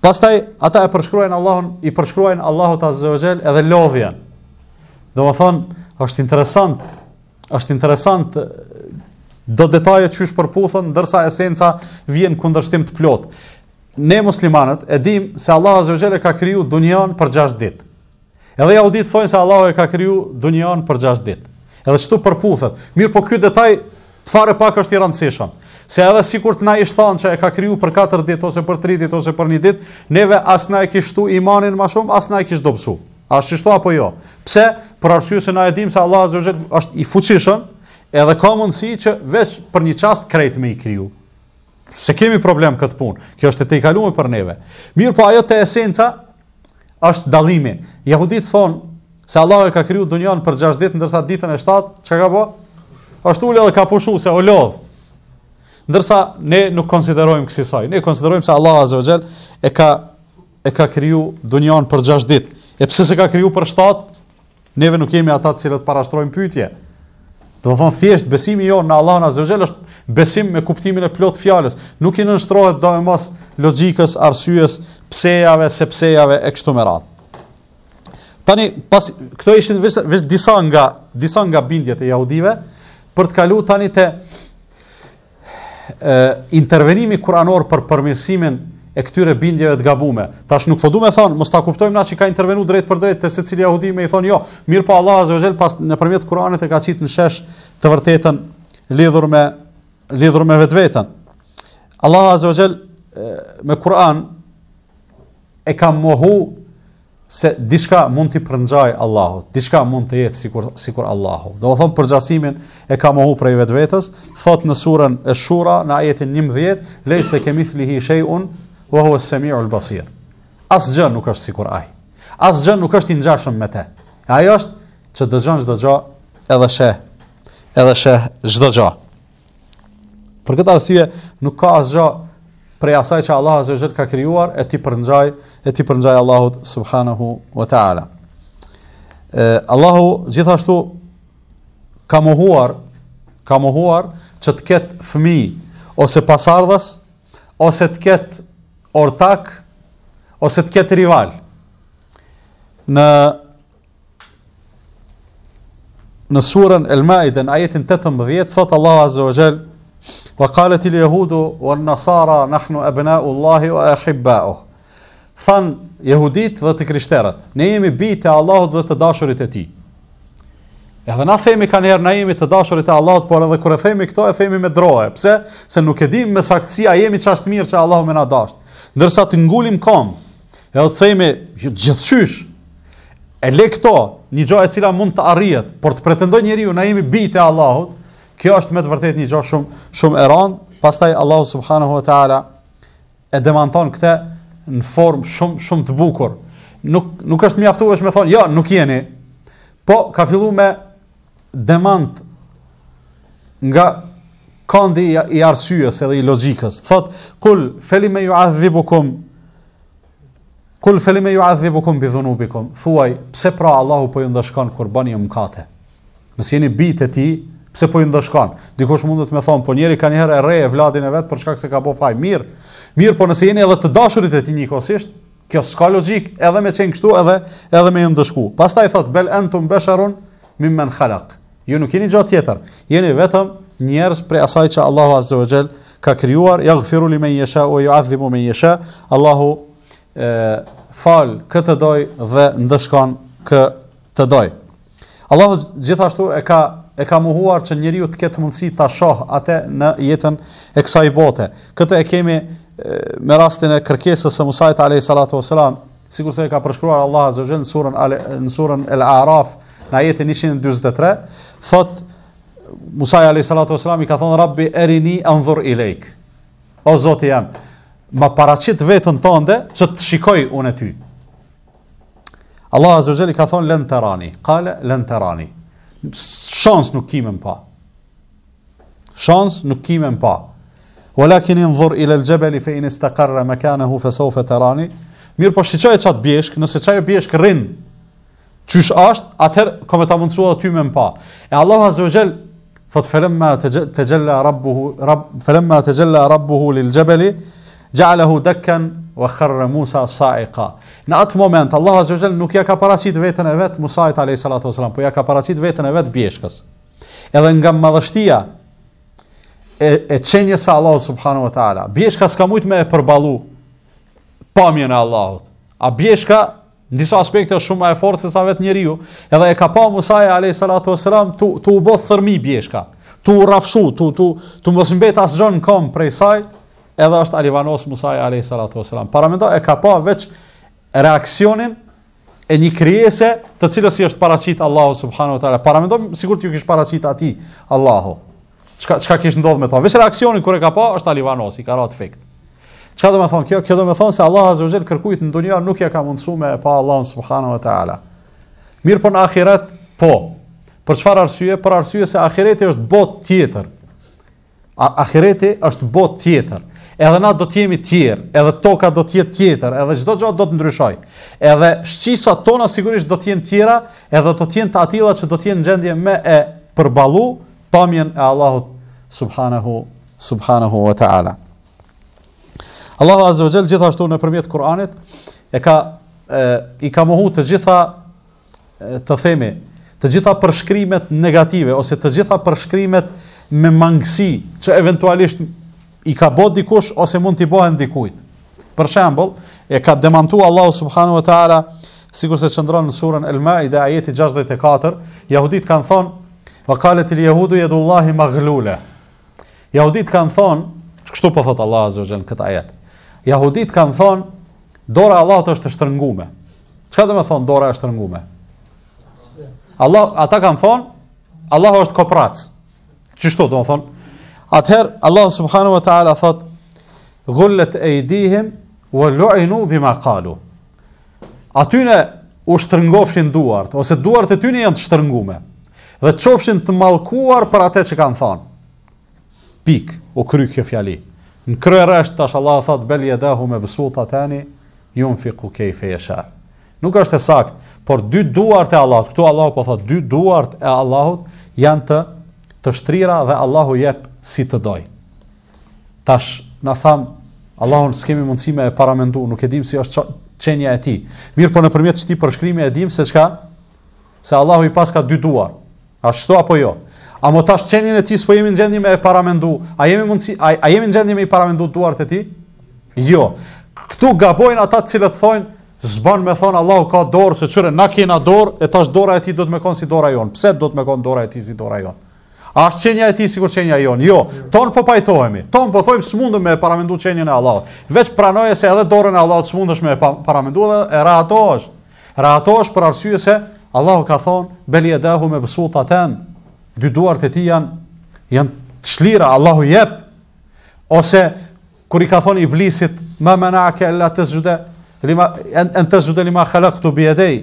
Pastaj, ata e përshkruajnë Allahun, i përshkruajnë Allahut a zëvëgjel edhe lovjen. Dhe më thonë, është interesant, është interesant, do detajet që përputhen, dërsa esenca vjen kundërshtim të plotë ne muslimanët e dim se Allah azza wa jalla ka kriju dunjan për 6 ditë. Edhe ja u ditë thonë se Allahu e ka kriju dunjan për 6 ditë. Edhe çtu përputhet. Mirë, po ky detaj fare pak është i rëndësishëm. Se edhe sikur të na ishtë thonë se e ka kriju për 4 ditë ose për 3 ditë ose për 1 ditë, neve as na e kishtu imanin më shumë, as na e kishtu dobësu. A qështu apo jo? Pse? Për arsye se na e dim se Allahu azza wa jalla është i fuqishëm, edhe ka mundësi që veç për një çast krejt me i kriju se kemi problem këtë punë, kjo është të i kalume për neve. Mirë po ajo të esenca, është dalimi. Jahudit thonë, se Allah e ka kryu dunjan për 6 ditë, ndërsa ditën e 7, që ka bo? është ule dhe ka pushu, se o lodhë. Ndërsa ne nuk konsiderojmë kësisaj, ne konsiderojmë se Allah e ka, e ka kryu dunjan për 6 ditë. E pëse se ka kryu për 7, neve nuk jemi ata cilët parashtrojmë pytje. Pytje. Do të thonë thjesht besimi jo në Allahun Azza wa Jalla është besim me kuptimin e plot fjalës, nuk i nënshtrohet domos logjikës, arsyes, psejave se psejave e kështu me radhë. Tani pas këto ishin vetë disa nga disa nga bindjet e jahudive për të kaluar tani te e, intervenimi kuranor për përmirësimin e këtyre bindjeve të gabume. Tash nuk po duam të thonë, mos ta kuptojmë na se ka intervenu drejt për drejt te secili yahudi me i thonë jo. mirë po Allahu Azza wa Jell pas nëpërmjet Kuranit e ka qitë në shesh të vërtetën lidhur me lidhur me vetveten. Allahu Azza me Kur'an e ka mohu se diçka mund të prëngjaj Allahut, diçka mund të jetë sikur sikur Allahu. Do të thonë për e ka mohu për vetvetes, thot në surën e shura në ajetin 11, "Lejse kemithlihi shay'un wa huwa as-sami'u al-basir. As gjë nuk është sikur ai. As gjë nuk është i ngjashëm me te. Ai është që dëgjon çdo gjë, edhe sheh. edhe sheh çdo gjë. Për këtë arsye nuk ka asgjë gjë prej asaj që Allahu Azza wa Jalla ka krijuar e ti për ngjaj, e ti për ngjaj Allahut subhanahu wa ta'ala. E Allahu gjithashtu ka mohuar, ka mohuar që të ketë fëmijë ose pasardhës ose të ketë ortak ose të ketë rival. Në në surën El Maide në ajetin 18 thot Allahu Azza wa Jall wa qalet el yahudu wan nasara nahnu abna'u llahi wa ahibba'u fan yahudit dhe të krishterat ne jemi bitë e allahut dhe të dashurit e tij edhe na themi kan her na jemi të dashurit e allahut por edhe kur e themi kto e themi me drohe pse se nuk e dim me saktësi a jemi çast mirë që allahu me na dasht ndërsa të ngulim kam, e dhe thejme gjithëshysh, e le këto një gjo e cila mund të arrijet, por të pretendoj njeri ju na jemi bit e Allahut, kjo është me të vërtet një gjo shumë, shumë eran, pastaj Allahu subhanahu wa ta'ala e demanton këte në formë shumë, shumë të bukur. Nuk, nuk është mjaftu e shme thonë, ja, jo, nuk jeni, po ka fillu me demant nga kondi i arsyes edhe i logikës. Thot, kull, feli me ju adhibukum, kull, feli me ju adhibukum, bidhun thuaj, pse pra Allahu po ju ndëshkan kur bani e mkate? Nësë jeni bitë e ti, pse po ju ndëshkan? Dikush mundet me thonë, po njeri ka njëherë e reje vladin e vetë, për çkak se ka po faj, mirë, mirë, po nësë jeni edhe të dashurit e ti një kosisht, kjo s'ka logik, edhe me qenë kështu, edhe, edhe me ju ndëshku. Pas ta i thot, bel entum besharun, mimmen khalak. Ju nuk jeni gjatë tjetër, jeni vetëm njerëz prej asaj që Allahu Azza wa Jall ka krijuar, yaghfiru limen yasha wa yu'adhibu men yasha. Allahu e, fal këtë doj dhe ndëshkon kë të doj. Allahu gjithashtu e ka e ka mohuar që njeriu të ketë mundësi ta shoh atë në jetën e kësaj bote. Këtë e kemi e, me rastin e kërkesës së Musait alayhi salatu wasalam, sikur se e ka përshkruar Allahu Azza wa Jall në surën në surën Al-A'raf në ajetin 143, thotë Musa alayhi salatu wasalam i ka thon Rabbi erini anzur ilaik. O Zoti jam, ma paraqit veten tënde që të shikoj unë ty. Allah azza wajalli ka thon lan tarani. Qala lan tarani. Shans nuk kimën pa. Shans nuk kimën pa. Walakin anzur ila al-jabal fa in istaqarra makanahu fa sawfa tarani. Mirë po shiqoj çat bjeshk, nëse çaj bjeshk rrin qysh asht, atëherë kome ta mundsua ty me mpa. E Allah azza wajalli Thot felemma të gjella rabbuhu rab, Felemma të gjella rabbuhu Lil gjebeli Gjallahu dekken Wa kherre Musa saika Në atë moment Allah azhe gjell Nuk ja ka parasit vetën e vetë Musajt a.s. Po ja ka parasit vetën e vetë bjeshkës Edhe nga madhështia E, e qenje sa Allah subhanu wa ta'ala Bjeshka s'ka mujt me e përbalu Pamjen e Allahot A bjeshka Në disa aspekte është shumë më e fortë se sa vetë njeriu, edhe e ka pa Musa e alayhi salatu wasalam tu tu u bë thërmi bjeshka, tu u rrafshu, tu tu tu mos mbet as zon kom prej saj, edhe është alivanos Musa e alayhi salatu wasalam. Para mendoj e ka pa veç reaksionin e një krijese të cilës i është paraqit Allahu subhanahu wa taala. Para mendoj sigurt ju kish paraqit atij Allahu. Çka çka kish ndodhur me ta? Veç reaksionin kur e ka pa është alivanos, i ka rrat fekt. Çfarë do të thonë kjo? Kjo do të thonë se Allahu Azza wa Jalla kërkuit në dunjë nuk ja ka mundsuar me pa Allahun subhanahu wa taala. Mirë po në ahiret, po. Për çfarë arsye? Për arsye se ahireti është botë tjetër. Ahireti është botë tjetër. Edhe na do të jemi të tjerë, edhe toka do të jetë tjetër, edhe çdo gjë do të ndryshojë. Edhe shqisat tona sigurisht do të jenë tjera, edhe do të jenë të atilla që do të jenë në gjendje më e përballu pamjen e Allahut subhanahu subhanahu wa taala. Allahu Azza wa gjithashtu gjithashtu nëpërmjet Kur'anit e ka e, i ka mohu të gjitha e, të themi, të gjitha përshkrimet negative ose të gjitha përshkrimet me mangësi që eventualisht i ka bë dikush ose mund t'i bëhen dikujt. Për shembull, e ka demantuar Allahu Subhanu wa taala sikur se qëndron në surën Al-Maida ajeti 64, jahudit kanë thonë, "Wa qalet al-yahudu yadullahi maghlula." Jahudit kanë thonë, "Çka po thot Allahu azza wa këtë ajet?" Jahudit kanë thonë, dora Allah të është të shtërngume. Qëka dhe me thonë, dora e shtërngume? Allah, ata kanë thonë, Allah është kopratës. Qështu, do me thonë? Atëherë, Allah subhanu wa ta'ala thotë, gullet e i dihim, u e luajnu bima kalu. Atyne u shtërngofshin duartë, ose duartë e tyne jënë të shtërngume, dhe të të malkuar për atë që kanë thonë. Pik, u kry kjo fjalit në kryerësht tash Allah thot bel yadahu me besuta tani, jun fi ku Nuk është e sakt, por dy duart e Allahut, këtu Allahu po thot dy duart e Allahut janë të të shtrira dhe Allahu jep si të doj. Tash na tham Allahun s'kemi mundësi me e paramendu, nuk e dim si është qenja e ti. Mirë po në përmjet që ti përshkrimi e dim se çka, se Allahu i pas ka dy duar. A shto apo jo? A më tash qenjen e ti s'po jemi në gjendje me e paramendu? A jemi, mundësi, a, a jemi në gjendje me i paramendu duart e ti? Jo. Këtu gabojnë ata cilët thonë, zban me thonë Allah ka dorë, se qëre na kena dorë, e tash dora e ti do të me konë si dora jonë. Pse do të me konë dora e ti si dora jonë? A është qenja e ti si kur qenja jonë? Jo, tonë po pajtohemi, tonë po thojmë s'mundëm me paramendu qenjën e Allahot. Veç pranoje se edhe dorën e Allahot s'mundësh me paramendu dhe e rahatohesh. Rahatohesh për arsye se Allahot ka thonë, beli e me pësu të dy duart e ti janë, janë të shlira, Allahu jep, ose kër i ka thonë iblisit, ma mena ake, la të zhude, en të zhude lima khalak të bjedej,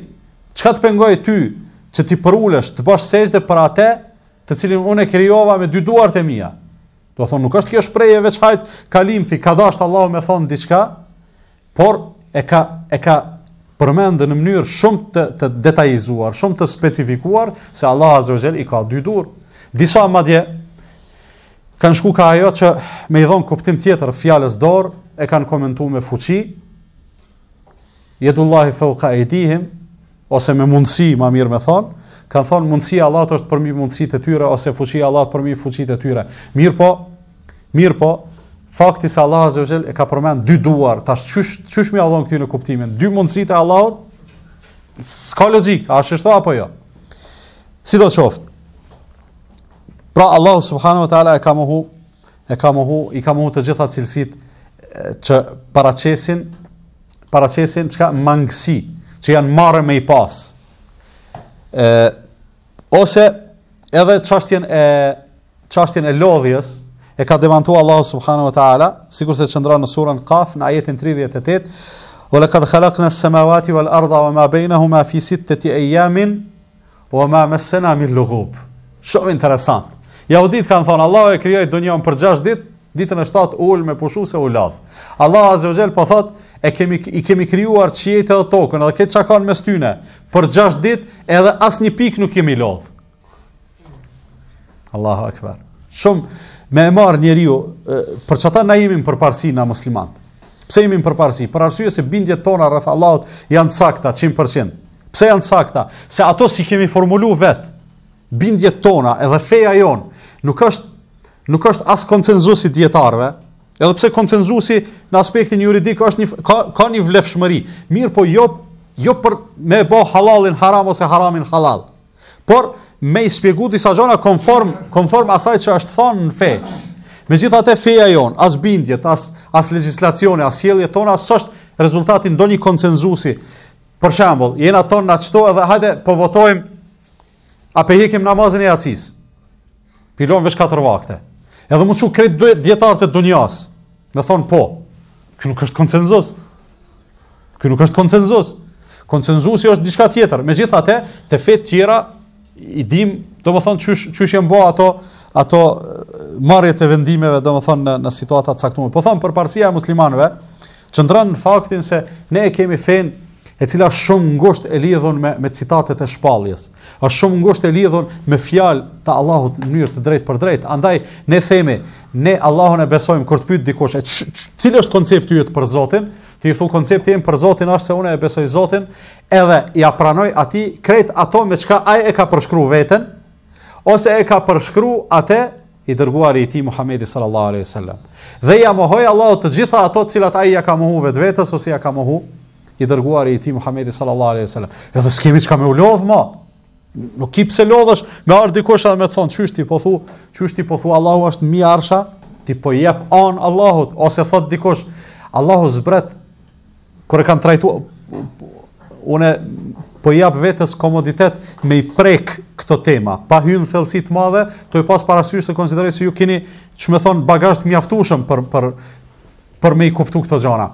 qka të pengoj ty, që ti përulesh, të bashkë sejtë për ate, të cilin unë e krijova me dy duart e mija. Do thonë, nuk është kjo shprehje veç hajtë kalimthi, ka dashtë Allahu me thonë diçka, por e ka, e ka, përmendë në mënyrë shumë të, të detajizuar, shumë të specifikuar, se Allah Azze i ka dy dur. Disa madje, kanë shku ka ajo që me idhon kuptim tjetër fjales dorë, e kanë komentu me fuqi, jedullahi feu ka e dihim, ose me mundësi, ma mirë me thonë, kanë thonë mundësi Allah të është përmi mundësi të tyre, ose fuqi Allah të përmi fuqi të tyre. Mirë po, mirë po, Fakti se Allahu Azza wa e ka përmend dy duar, tash çysh çysh më avon këtu në kuptimin, dy mundësit e Allahut. Ska logik, a është kështu apo jo? Si do të shoft? Pra Allahu subhanahu wa taala e ka muhu, e ka muhu, i ka muhu të gjitha cilësitë që paraqesin paraqesin çka mangësi, që janë marrë me i pas. ë ose edhe çështjen e çështjen e lodhjes, e ka demantu Allahu Subhanahu wa ta'ala, si se çndron qëndra në surën Qaf, në ajetin 38, dhe le ka dhe khalak në sëmavati vë lë ardha, vë ma bejna hu min Shumë interesant. Jahudit kanë thonë, Allahu e krijoi dë njëmë për 6 dit, ditën e 7 ul me pushu se u Allahu azza u gjelë po thotë, e kemi i kemi krijuar qiejtë edhe tokën edhe këtë çka kanë mes tyne për 6 ditë edhe asnjë pikë nuk kemi lodh. Allahu akbar. Shumë me e marë njeriu, për që ta na jemi përparsi na muslimat. Pse jemi për përparsi? Për arsye se bindjet tona rreth Allahut janë sakta 100%. Pse janë sakta? Se ato si kemi formulu vet, bindjet tona edhe feja jon, nuk është nuk është as konsenzusi dietarëve, edhe pse konsenzusi në aspektin juridik është një ka, ka një vlefshmëri. Mirë, po jo jo për me bo halalin haram ose haramin halal. Por me i spjegu disa gjona konform, konform asaj që është thonë në fe. Me gjitha të feja jonë, as bindjet, as, as legislacione, as jelje tona, as është rezultatin ndonjë një koncenzusi. Për shambull, jena tonë në qëto edhe hajde po votojmë, a pe namazin e acis. Pilon vesh 4 vakte. Edhe mu që kretë djetarët e dunjas. Me thonë po, Ky nuk është koncenzus. Ky nuk është koncenzus. Koncenzusi është diçka tjetër. Me gjitha te, te fetë tjera i dim, do më thonë, qysh, qysh jenë bo ato, ato marrjet e vendimeve, do më thonë, në, në të caktuara. Po thonë, për parësia e muslimanëve, qëndranë në faktin se ne e kemi fen e cila shumë ngosht e lidhon me, me citatet e shpalljes, Është shumë ngosht e lidhon me fjal të Allahut në mënyrë të drejt për drejt, andaj ne themi, ne Allahun e besojmë kur të pytë dikosh, e cilë është koncept të për Zotin, Ti thu koncepti im për Zotin është se unë e besoj Zotin, edhe ja pranoj ati krejt ato me çka aj e ka përshkru veten, ose e ka përshkru ate i dërguari i ti Muhammedi sallallahu alaihi sallam. Dhe ja mohoj Allah të gjitha ato cilat aj ja ka mohu vetë vetës, ose ja ka mohu i dërguari i ti Muhammedi sallallahu alaihi sallam. Edhe s'kemi çka me u më. ma, nuk kip se lodhësh, nga ardi kosha dhe me thonë, qështi po thu, qështi po thu, Allahu është mi arsha, ti po jep anë Allahut, ose thot dikush Allahu zbret kërë kanë trajtu, une po japë vetës komoditet me i prek këto tema, pa hynë thelsit madhe, të i pas parasysh se konsideroj se ju kini, që me thonë, bagasht mjaftushëm për, për, për me i kuptu këto gjana.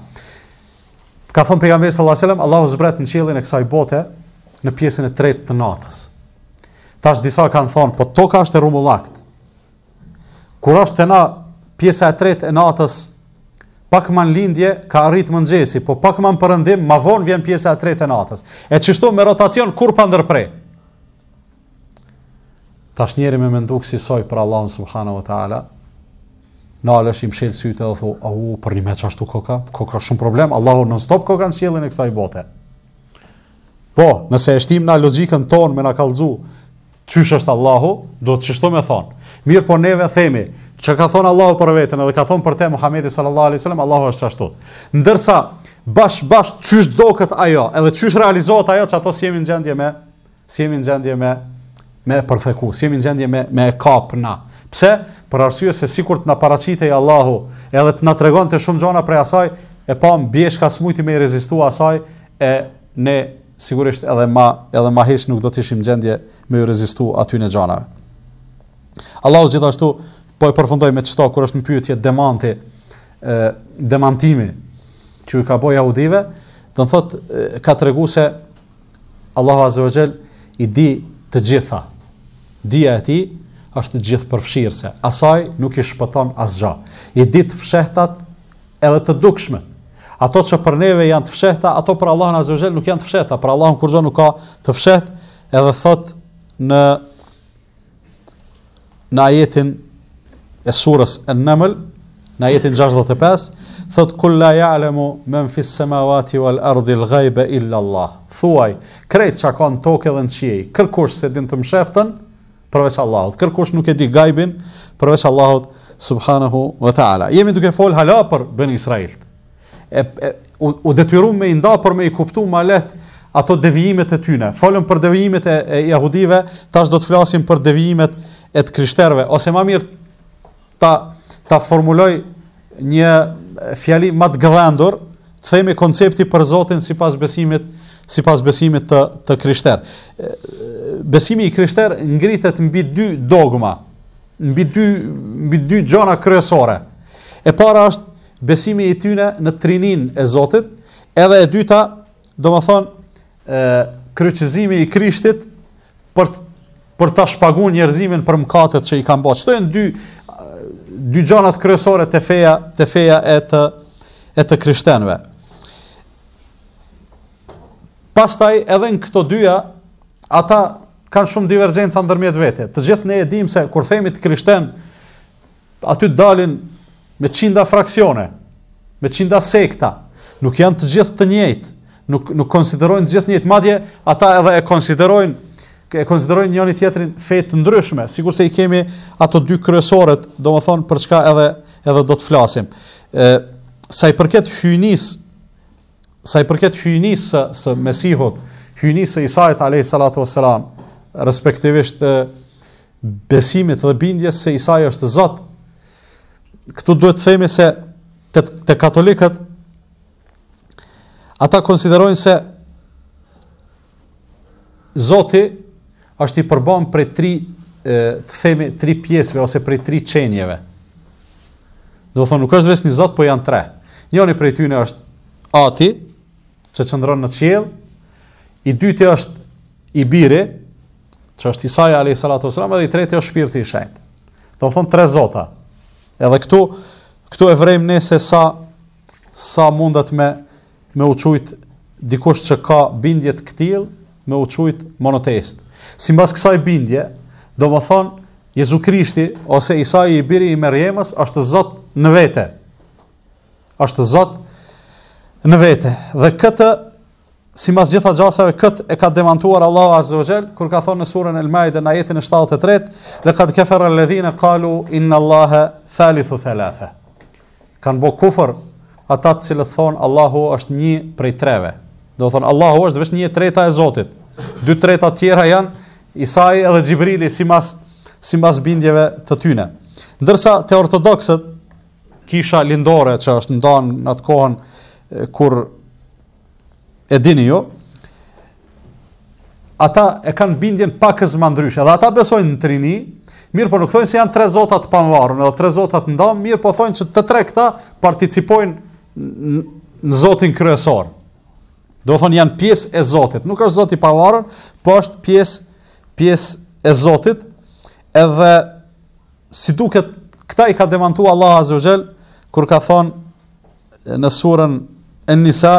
Ka thonë pejgamberi sallallahu alajhi wasallam, Allahu zbret në qiellin e kësaj bote në pjesën e tretë të natës. Tash disa kanë thonë, po toka është e rrumullakt. Kur është na pjesa e tretë e natës, pak man lindje ka arrit më po pak man ma von vjen pjesa e tretë e natës. E qështu me rotacion kur pa ndërprer. Tash njeri me menduk si soi për Allahun subhanahu wa taala. Na lësh i mshël sytë dhe thua, "Au, për një mëç ashtu koka, koka shumë problem, Allahu non stop koka në qiellin e kësaj bote." Po, nëse e shtim na logjikën tonë me na kallxu, qysh është Allahu, do të qështu me thonë. Mirë po neve themi, që ka thonë Allahu për vetën edhe ka thonë për te Muhammedi sallallahu alaihi sallam, Allahu është qështu. Ndërsa, bash, bash, qysh do këtë ajo, edhe qysh realizohet ajo, që ato si jemi në gjendje me, si jemi në gjendje me, me përtheku, si jemi në gjendje me, me kap na. Pse? Për arsye se sikur të na paraqitej Allahu, edhe të na tregonte shumë gjona prej asaj, e pa mbiesh ka smujti me rezistuar asaj, e ne sigurisht edhe ma, edhe ma hesh nuk do të ishim gjendje me ju rezistu aty në xhanave. Allahu gjithashtu po e përfundoj me qëto, kur është në pyëtje demanti, demantimi që i ka bëjë audive, dhe në thotë ka të regu se Allahu Azevajel i di të gjitha. Dija e ti është gjithë përfshirëse. Asaj nuk i shpëton asgja. I di të fshehtat edhe të dukshmet ato që për neve janë të fshehta, ato për Allahun Azza wa Jell nuk janë të fshehta, për Allahun kurrë nuk ka të fshehtë, edhe thot në në ajetin e surës An-Naml, në ajetin 65, thot Kull la ya'lamu men fis samawati wal ardi l'gajbe ghaiba illa Allah. Thuaj, krejt çka ka në tokë dhe në qiej, kërkush se din të mshëftën përveç Allahut. Kërkush nuk e di gajbin përveç Allahut subhanahu wa ta'ala. Jemi duke fol hala për Ben e, e, u, u detyru me i nda për me i kuptu ma let ato devijimet e tyne. Folëm për devijimet e, e jahudive, tash do të flasim për devijimet e të krishterve, ose ma mirë ta, ta formuloj një fjali ma të gëdhendur, të themi koncepti për Zotin si pas besimit, si pas besimit të, të krishter. Besimi i krishter ngritet mbi dy dogma, mbi dy, mbi dy gjona kryesore. E para është besimi i tyre në trinin e Zotit, edhe e dyta, do më thonë, ë kryqëzimi i Krishtit për për ta shpaguar njerëzimin për mëkatet që i kanë bërë. Qëtojnë janë dy dy gjanat kryesore të feja të feja e të e të krishterëve. Pastaj edhe në këto dyja ata kanë shumë divergjenca ndërmjet vete. Të gjithë ne e dimë se kur themi të krishterë aty dalin me qinda fraksione, me qinda sekta, nuk janë të gjithë të njëjtë, nuk, nuk konsiderojnë të gjithë njëjtë, madje ata edhe e konsiderojnë, e konsiderojnë njëri tjetrin fetë të ndryshme, sigur se i kemi ato dy kryesoret, do më thonë për çka edhe, edhe do të flasim. E, sa i përket hynis, sa i përket hynis së, së mesihot, hynis së Isajt a.s. respektivisht besimit dhe bindjes se Isaj është zotë, këtu duhet të themi se të, të katolikët ata konsiderojnë se Zoti është i përbon për tri të themi tri pjesëve ose për tri qenjeve. Do thonë nuk është vetëm një Zot, po janë tre. Njëri prej tyre është Ati, që çndron në qiell, i dyti është i biri, që është Isaja alayhis salatu wasalam dhe i treti është shpirti i shenjtë. Do thonë tre zota. Edhe këtu këtu e vrem ne se sa sa mundat me me u dikush që ka bindje të me uquit monotest. monoteist. Sipas kësaj bindje, do të thon Jezu Krishti ose Isa i biri i Meriemës është Zot në vete. Është Zot në vete. Dhe këtë si mas gjitha gjasave, këtë e ka demantuar Allah Azze Gjell, kur ka thonë në surën El Maide në ajetin e 73, le ka të kefer e ledhine kalu inna Allahe thalithu thalatha. Kanë bo kufër ata të cilët thonë Allahu është një prej treve. Do thonë Allahu është vështë një treta e Zotit. Dy treta tjera janë Isai edhe Gjibrili si mas, si mas bindjeve të tyne. Ndërsa të ortodoksët, kisha lindore që është ndonë në atë kohën kur e dini jo, ata e kanë bindjen pakës më ndryshe, dhe ata besojnë në trini, mirë po nuk thonë se si janë tre zotat panvarën, edhe tre zotat ndonë, mirë po thonë që të tre këta participojnë në zotin kryesor. Do thonë janë pjesë e zotit, nuk është zotit panvarën, po është pjesë pjes e zotit, edhe si duket, këta i ka demantua Allah Azogel, kur ka thonë në surën en nisa,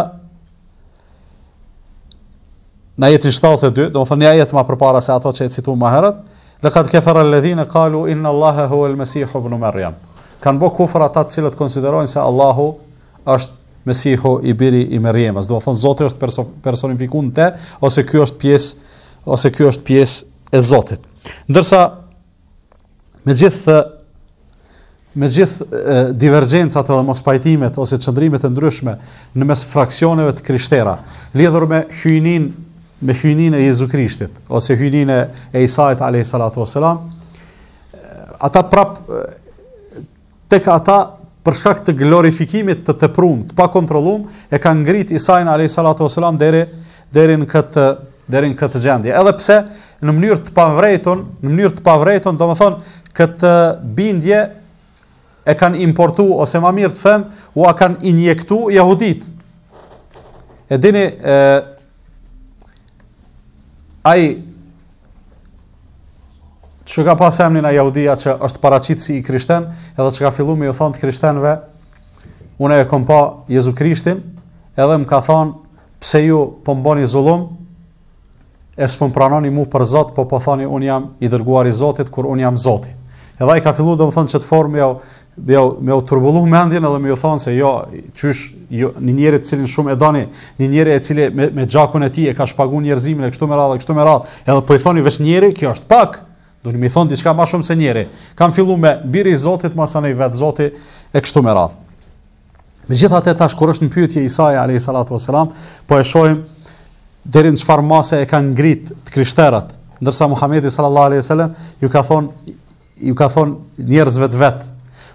në jetin 72, do të thënë një jetë ma përpara se ato që e citu ma herët, dhe katë kefera ledhine kalu, inna Allahe huwa el Mesihu bënu Merjam. Kanë bo kufra ta të cilët konsiderojnë se Allahu është Mesihu i biri i Merjemës. Do të thënë, Zotë është perso personifikun te, ose kjo është pjesë ose kjo është pjesë e Zotit. Ndërsa, me gjithë, me gjithë divergjencat edhe mos pajtimet ose qëndrimet e ndryshme në mes fraksioneve të krishtera, lidhur me hyjnin me hyjnin e Jezu Krishtit, ose hyjnin e Isajt a.s. Eh, ata prap, eh, tek ata përshkak të glorifikimit të të prun, të pa kontrolum, e kanë ngrit Isajn a.s. deri, deri në këtë këtë gjendje. Edhe pse në mënyrë të pavrejton, në mënyrë të pavrejton, do më thonë, këtë bindje e kanë importu, ose ma mirë të them, u a kanë injektu jahudit. E dini, e, eh, ai që ka pas emnin a jahudia që është paracit i krishten, edhe që ka fillu me ju thon të krishtenve, une e kom pa Jezu Krishtin, edhe më ka thon pse ju po mboni zulum, e s'pon pranoni mu për Zot, po po thoni, unë jam i dërguar i Zotit, kur unë jam Zotit. Edhe i ka fillu domthon më që të formë jo, dhe me u turbullu mendjen edhe me u thonë se jo, qysh jo, një njëri të cilin shumë e dani, një njëri e cili me, me gjakun e ti e ka shpagu njerëzimin e kështu me radhë, kështu me radhë, edhe po i thoni vesh njëri, kjo është pak, do një mi thonë diçka ma shumë se njëri, kam fillu me biri zotit, masa në i vetë zotit e kështu me radhë. Me gjitha të tash, kur është në pyëtje Isaja, a.s. po e shojmë, dherin që farë mase e kanë ngrit të krishterat, ndërsa Muhammedi sallallahu ju ka thon ju ka thon njerëzve të vet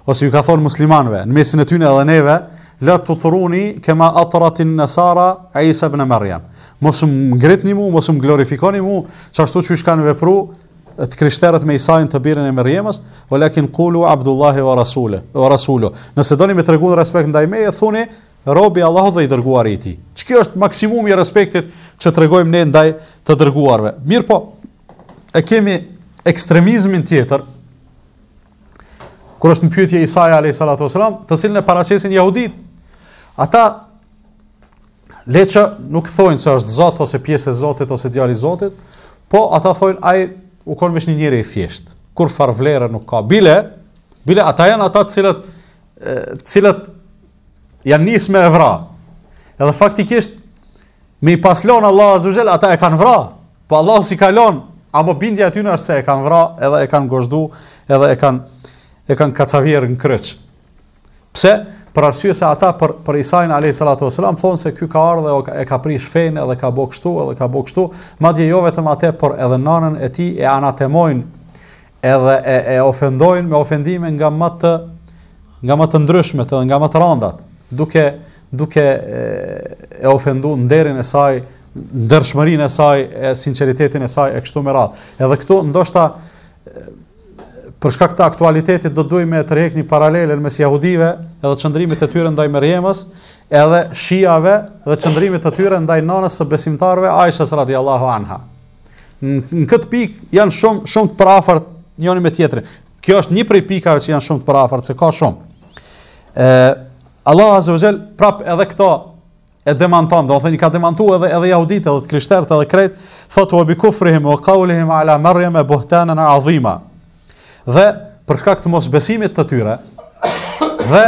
ose ju ka thonë muslimanve, në mesin e tyne edhe neve, la të thruni kema atëratin nësara e isa bënë mos Mosëm ngritni mu, mosëm glorifikoni mu, që ashtu që shkanë vepru, të krishterët me Isajin të birën e Mërjemës, o lakin kulu Abdullahi o Rasule, o Nëse do një me të regunë respekt ndaj me, e thuni, robi Allahu dhe i dërguar i ti. Që kjo është maksimum i respektit që të regojmë ne ndaj të dërguarve. Mirë po, e kemi ekstremizmin tjetër, kur është në pyetje Isaja alayhi salatu wasalam, të cilën e paraqesin jehudit. Ata leçë nuk thonë se është Zot ose pjesë e Zotit ose djali i Zotit, po ata thonë ai u kon vesh një njeri i thjesht. Kur far vlera nuk ka bile, bile ata janë ata të cilët të cilët janë nisë me evra. Edhe faktikisht me i paslon Allah azhuzel ata e kanë vra. Po Allah si kalon, apo bindja ty tyre është se e kanë vra, edhe e kanë gozhdu, edhe e kanë e kanë kacavier në kryç. Pse? Për arsye se ata për për Isain alayhi thonë se ky ka ardhe o, e ka prish fejnë, edhe ka bëu kështu edhe ka bëu kështu, madje jo vetëm atë, por edhe nanën e tij e anatemojnë edhe e e ofendojnë me ofendime nga më të nga më të ndryshmet edhe nga më të randat, duke duke e, e ofenduar nderin e saj, ndershmërinë e saj, e sinqeritetin e saj e kështu me radhë. Edhe këtu ndoshta për shkak të aktualitetit do duhet me të rrek një paralelen mes jahudive edhe qëndrimit të tyre ndaj mërjemës edhe Shiave dhe qëndrimit të tyre ndaj nanës së besimtarve Aishës Allahu anha. Në këtë pik janë shumë, shumë të prafart njëni me tjetëri. Kjo është një prej pikave që janë shumë të prafart, se ka shumë. E, Allah Azevëgjel prap edhe këto e demanton, do thënë i ka demantu edhe edhe jahudit, edhe të krishtert, edhe kret, thotë u bi kufrihim, u e ala mërjem e azima dhe për shkak të mosbesimit të tyre dhe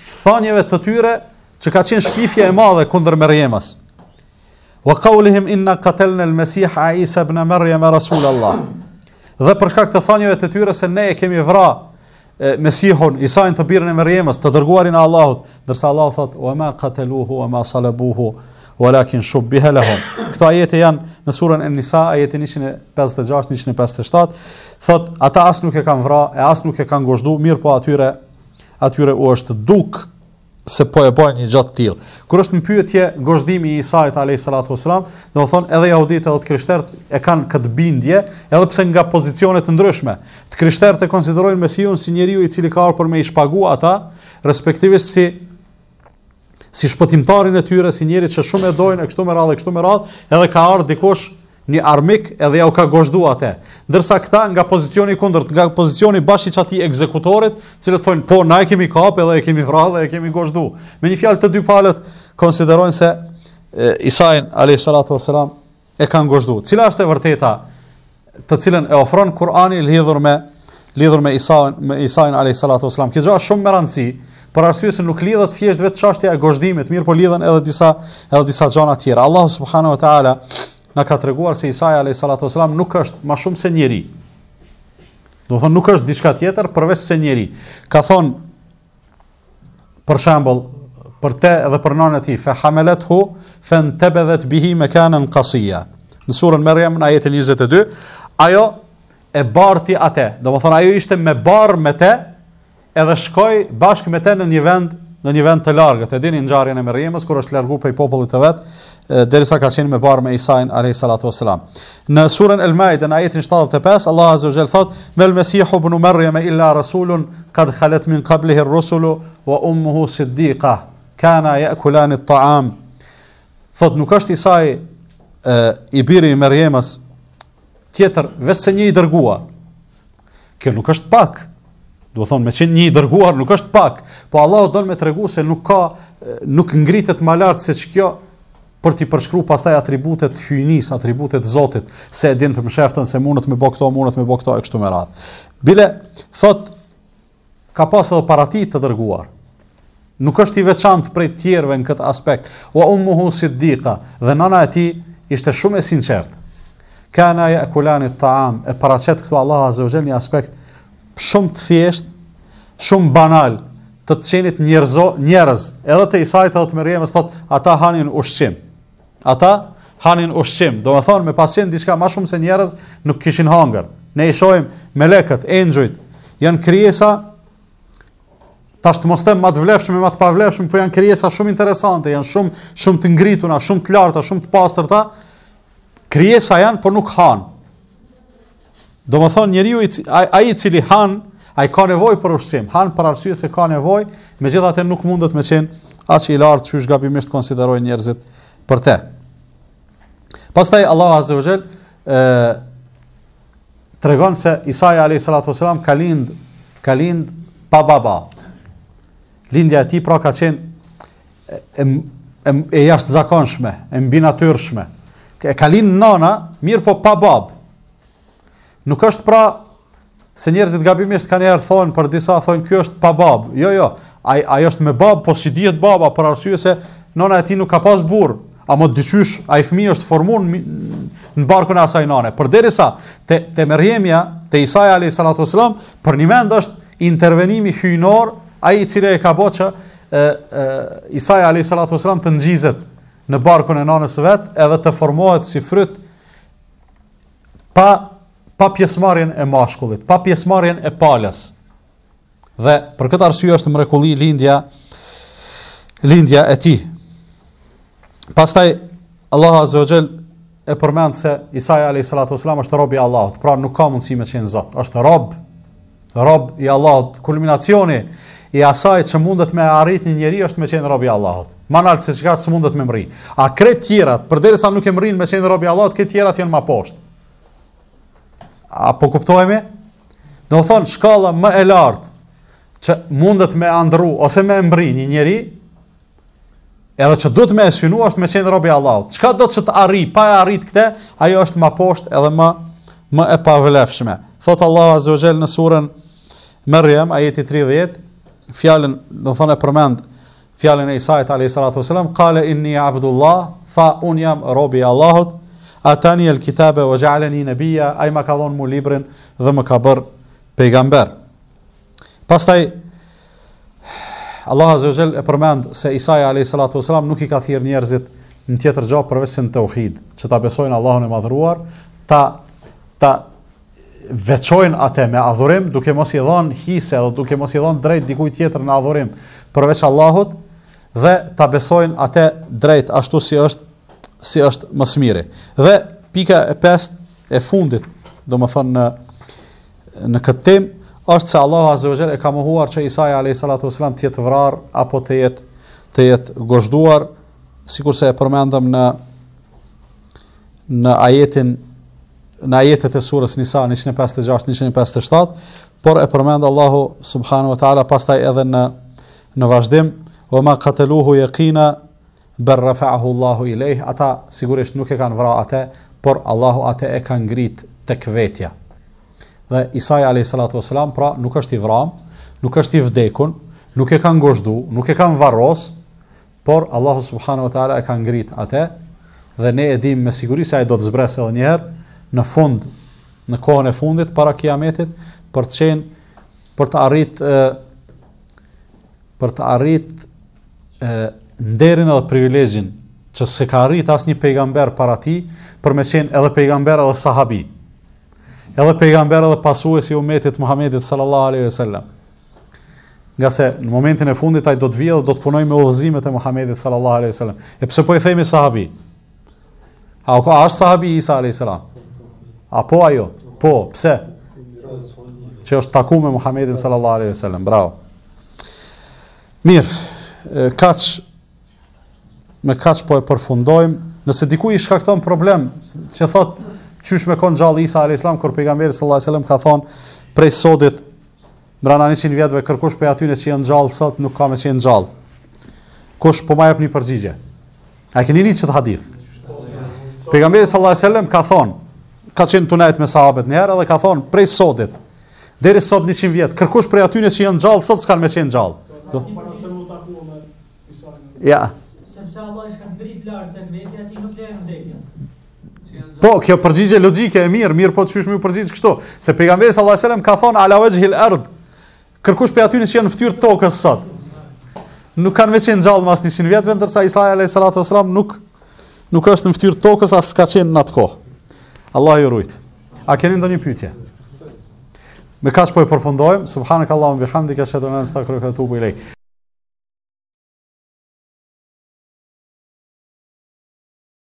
thënieve të tyre që ka qenë shpifje e madhe kundër Meryemës. Wa qulihim inna qatalna al-masih Isa ibn Maryam rasul Allah. Dhe për shkak të thënieve të tyre se ne e kemi vrar Mesihun Isa ibn të birën e Meryemës, të dërguarin e Allahut, ndërsa Allah thotë wa ma qataluhu wa ma salabuhu, por i shpërbëhën. Këto ajete janë në surën en nisa ajetin 156-157, thot, ata asë nuk e kanë vra, e asë nuk e kanë goshdu, mirë po atyre, atyre u është duk, se po e bojnë një gjatë tilë. Kër është në pyetje, gozhdimi i sajt a.s. dhe o thonë, edhe jahudit edhe të e kanë këtë bindje, edhe pse nga pozicionet të ndryshme. Të krishtert e konsiderojnë mesion si njeriu i cili ka orë për me i shpaguar ata, respektivisht si si shpëtimtarin e tyre, si njerit që shumë e dojnë, e kështu me radhe, e kështu me radhe, edhe ka ardhë dikosh një armik edhe ja u ka goshtu atë. Ndërsa këta nga pozicioni kundër, nga pozicioni bashkë i qati ekzekutorit, cilët thonë, po, na e kemi kap, edhe e kemi vradhe, e kemi goshtu. Me një fjalë të dy palët, konsiderojnë se e, Isajn, a.s. e kanë goshtu. Cila është e vërteta të cilën e ofronë Kurani lidhur me, me Isajn, a.s. Kjo është shumë me rëndësi, për arsye se nuk lidhet thjesht vetë çështja e gozhdimit, mirë po lidhen edhe disa edhe disa gjëra tjera. Allahu subhanahu wa taala na ka treguar se Isa alayhi salatu wasalam nuk është më shumë se njeri. Do thonë nuk është diçka tjetër përveç se njeri. Ka thonë për shembull për te edhe për nonën e tij fa hamalathu fa intabadhat bihi makanan qasiya në surën Maryam në ajetin 22 ajo e barti atë do thonë ajo ishte me barr me te edhe shkoi bashkë me të në një vend, në një vend të largët. E dini ngjarjen e Merjemës kur është larguar prej popullit të vet, derisa ka qenë me barë me Isa a.s. Në surën Al-Maide në ajetin 75, Allahu azza wa jall thot: "Mel mesihu ibn Maryam illa rasulun qad khalet min qablihi ar-rusulu wa ummuhu siddiqa kana ya'kulan at-ta'am." Thot nuk është Isa i i biri i Merjemës tjetër veç një i dërguar. Kjo nuk është pak do thonë me qenë një i dërguar nuk është pak, po Allah do në me regu se nuk ka, nuk ngritet më lartë se që kjo për t'i përshkru pastaj atributet hyjnis, atributet zotit, se e din të më shëftën, se mundët me bo këto, mundët me bo këto, e kështu me radhë. Bile, thot, ka pas edhe parati të dërguar, nuk është i veçant prej tjerve në këtë aspekt, o unë muhu si dika, dhe nana e ti ishte shumë e sinqertë, Kana e kulani taam, e paracet këtu Allah Azogel një aspekt shumë të thjesht, shumë banal, të të qenit njerëzo, njerëz, edhe të isajt edhe të mërjeme, së thotë, ata hanin ushqim. Ata hanin ushqim. Do me thonë, me pasin, diska ma shumë se njerëz nuk kishin hangër. Ne i shojmë me leket, janë kryesa, tash të mos tem matë më matë pavlefshme, për po janë krijesa shumë interesante, janë shumë, shumë të ngrituna, shumë të larta, shumë të pastërta, Krijesa janë, por nuk hanë. Do më thonë njeri i cili, han, a i ka nevoj për ushqim, han për arsye se ka nevoj, me gjitha të nuk mundet me qenë a që i lartë që shgabimisht konsideroj njerëzit për te. Pas taj, Allah Azze o Gjell, të regon se Isai A.S. ka lind, ka lind pa baba. Lindja e ti pra ka qenë e, e, e jashtë zakonshme, e mbinatyrshme. Ka lind nana, mirë po pa babë. Nuk është pra se njerëzit gabimisht kanë herë thonë për disa thonë ky është pa bab. Jo, jo. Ai ai është me bab, po si dihet baba për arsye se nona e tij nuk ka pas burr, a mo dyqysh, ai fëmi është formuar në barkun e asaj nane. Për derisa te te merrjemja te Isa a.s. për një mend është intervenimi hyjnor ai i cili e ka bërë që e, e, Isa alayhi të nëgjizet në barkun e nanës së vet, edhe të formohet si fryt pa pa pjesmarjen e mashkullit, pa pjesmarjen e palës. Dhe për këtë arsye është mrekulli lindja lindja e tij. Pastaj Allahu Azza wa Jall e përmend se Isa alayhi salatu wasalam është robi i Allahut, pra nuk ka mundësi me qenë Zot. Është rob, rob i Allahut. Kulminacioni i asaj që mundet me arrit një njeri është me qenë robi i Allahut. Ma nalë se që ka së mundet me mri. A kretë tjerat, përderi sa nuk e mrinë me qenë robi i Allahut, këtë tjerat jenë ma poshtë apo kuptohemi? Do thonë shkalla më e lartë që mundet me andru ose me mbri një njeri, edhe që do të me esynu është me qenë robi Allahot. Qka do të që të arri, pa e arrit këte, ajo është ma poshtë edhe më, më e pavlefshme. Thotë Allah Azogel në surën Mërjem, ajeti 30, fjallin, do thonë e përmend, fjallin e Isajt a.s. Kale inni abdullah, tha unë jam robi Allahot, atani el kitabe o gjaleni në bia, a i ma ka dhonë mu librin dhe më ka bërë pejgamber. Pastaj, Allah Azogel e përmend se Isaja a.s. nuk i ka thirë njerëzit në tjetër gjopë përvesin të uhid, që ta besojnë Allahun e madhruar, ta, ta veqojnë ate me adhurim, duke mos i dhonë hise dhe duke mos i dhonë drejt dikuj tjetër në adhurim përveç Allahut, dhe ta besojnë ate drejt, ashtu si është si është më smire. Dhe pika e pest e fundit, do më thonë në, në këtë tim, është se Allah Azogel e ka më huar që Isai a.s. të jetë vrar, apo të jetë, të jetë goshduar, si kurse e përmendëm në, në ajetin në ajetet e surës Nisa 156-157, por e përmendë Allahu subhanu wa ta'ala pastaj edhe në, në vazhdim, o ma kateluhu jekina, ber rafa'ahu Allahu ileh, ata sigurisht nuk e kanë vrar atë por Allahu atë e ka ngrit tek vetja dhe Isa i alayhi salatu wasalam pra nuk është i vram, nuk është i vdekur nuk e ka ngozhdu nuk e ka varros por Allahu subhanahu wa taala e ka ngrit atë dhe ne e dim me siguri se ai do të zbresë edhe një herë në fund në kohën e fundit para kiametit për të qenë për të arritë për të arritë nderin edhe privilegjin që se ka rrit asë një pejgamber para ti, për me qenë edhe pejgamber edhe sahabi, edhe pejgamber edhe pasues i umetit Muhammedit sallallahu aleyhi ve sellem. Nga se në momentin e fundit ai do të vijë dhe do të punoj me udhëzimet e Muhammedit sallallahu aleyhi ve sellem. E pse po i themi sahabi? A ka as sahabi Isa aleyhi sallam? Apo ajo? Po, pse? Që është taku me Muhammedit sallallahu aleyhi ve sellem. Bravo. Mirë, kaqë me kaç po e përfundojmë. Nëse diku i shkakton problem, që thot çysh me kon xhalli Isa alayhis salam kur pejgamberi sallallahu alaihi wasallam ka thon prej sodit brana 100 vjet ve kërkosh për atyne që janë xhall sot nuk ka më që janë xhall. Kush po më jepni përgjigje? A keni nitë çt hadith? Pejgamberi sallallahu alaihi wasallam ka thon ka qenë tunajt me sahabët një herë dhe ka thon prej sodit deri sot 100 vjet kërkosh kërkush prej aty që janë gjallë, sot s'kan me që janë gjallë ja, sa Allah është ka të mërit lartë të mbeti, ati nuk lehen vdekja. Po, kjo përgjigje logjike e mirë, mirë po të shqyshmi përgjigje kështu, se pejgamberi sallallahu alajhi wasallam ka thonë ala wajhil ard, kërkush pe aty që janë në fytyrë tokës sot. Nuk kanë veçë ngjallë mas 100 vjetë, ndërsa Isa alajhi salatu wasallam nuk nuk është në fytyrë tokës as ka qenë në atë kohë. Allah i urujt. A keni ndonjë pyetje? Me kaç po e përfundojmë? Subhanakallahu wa bihamdika, shadu an astaghfiruka wa atubu ilaik.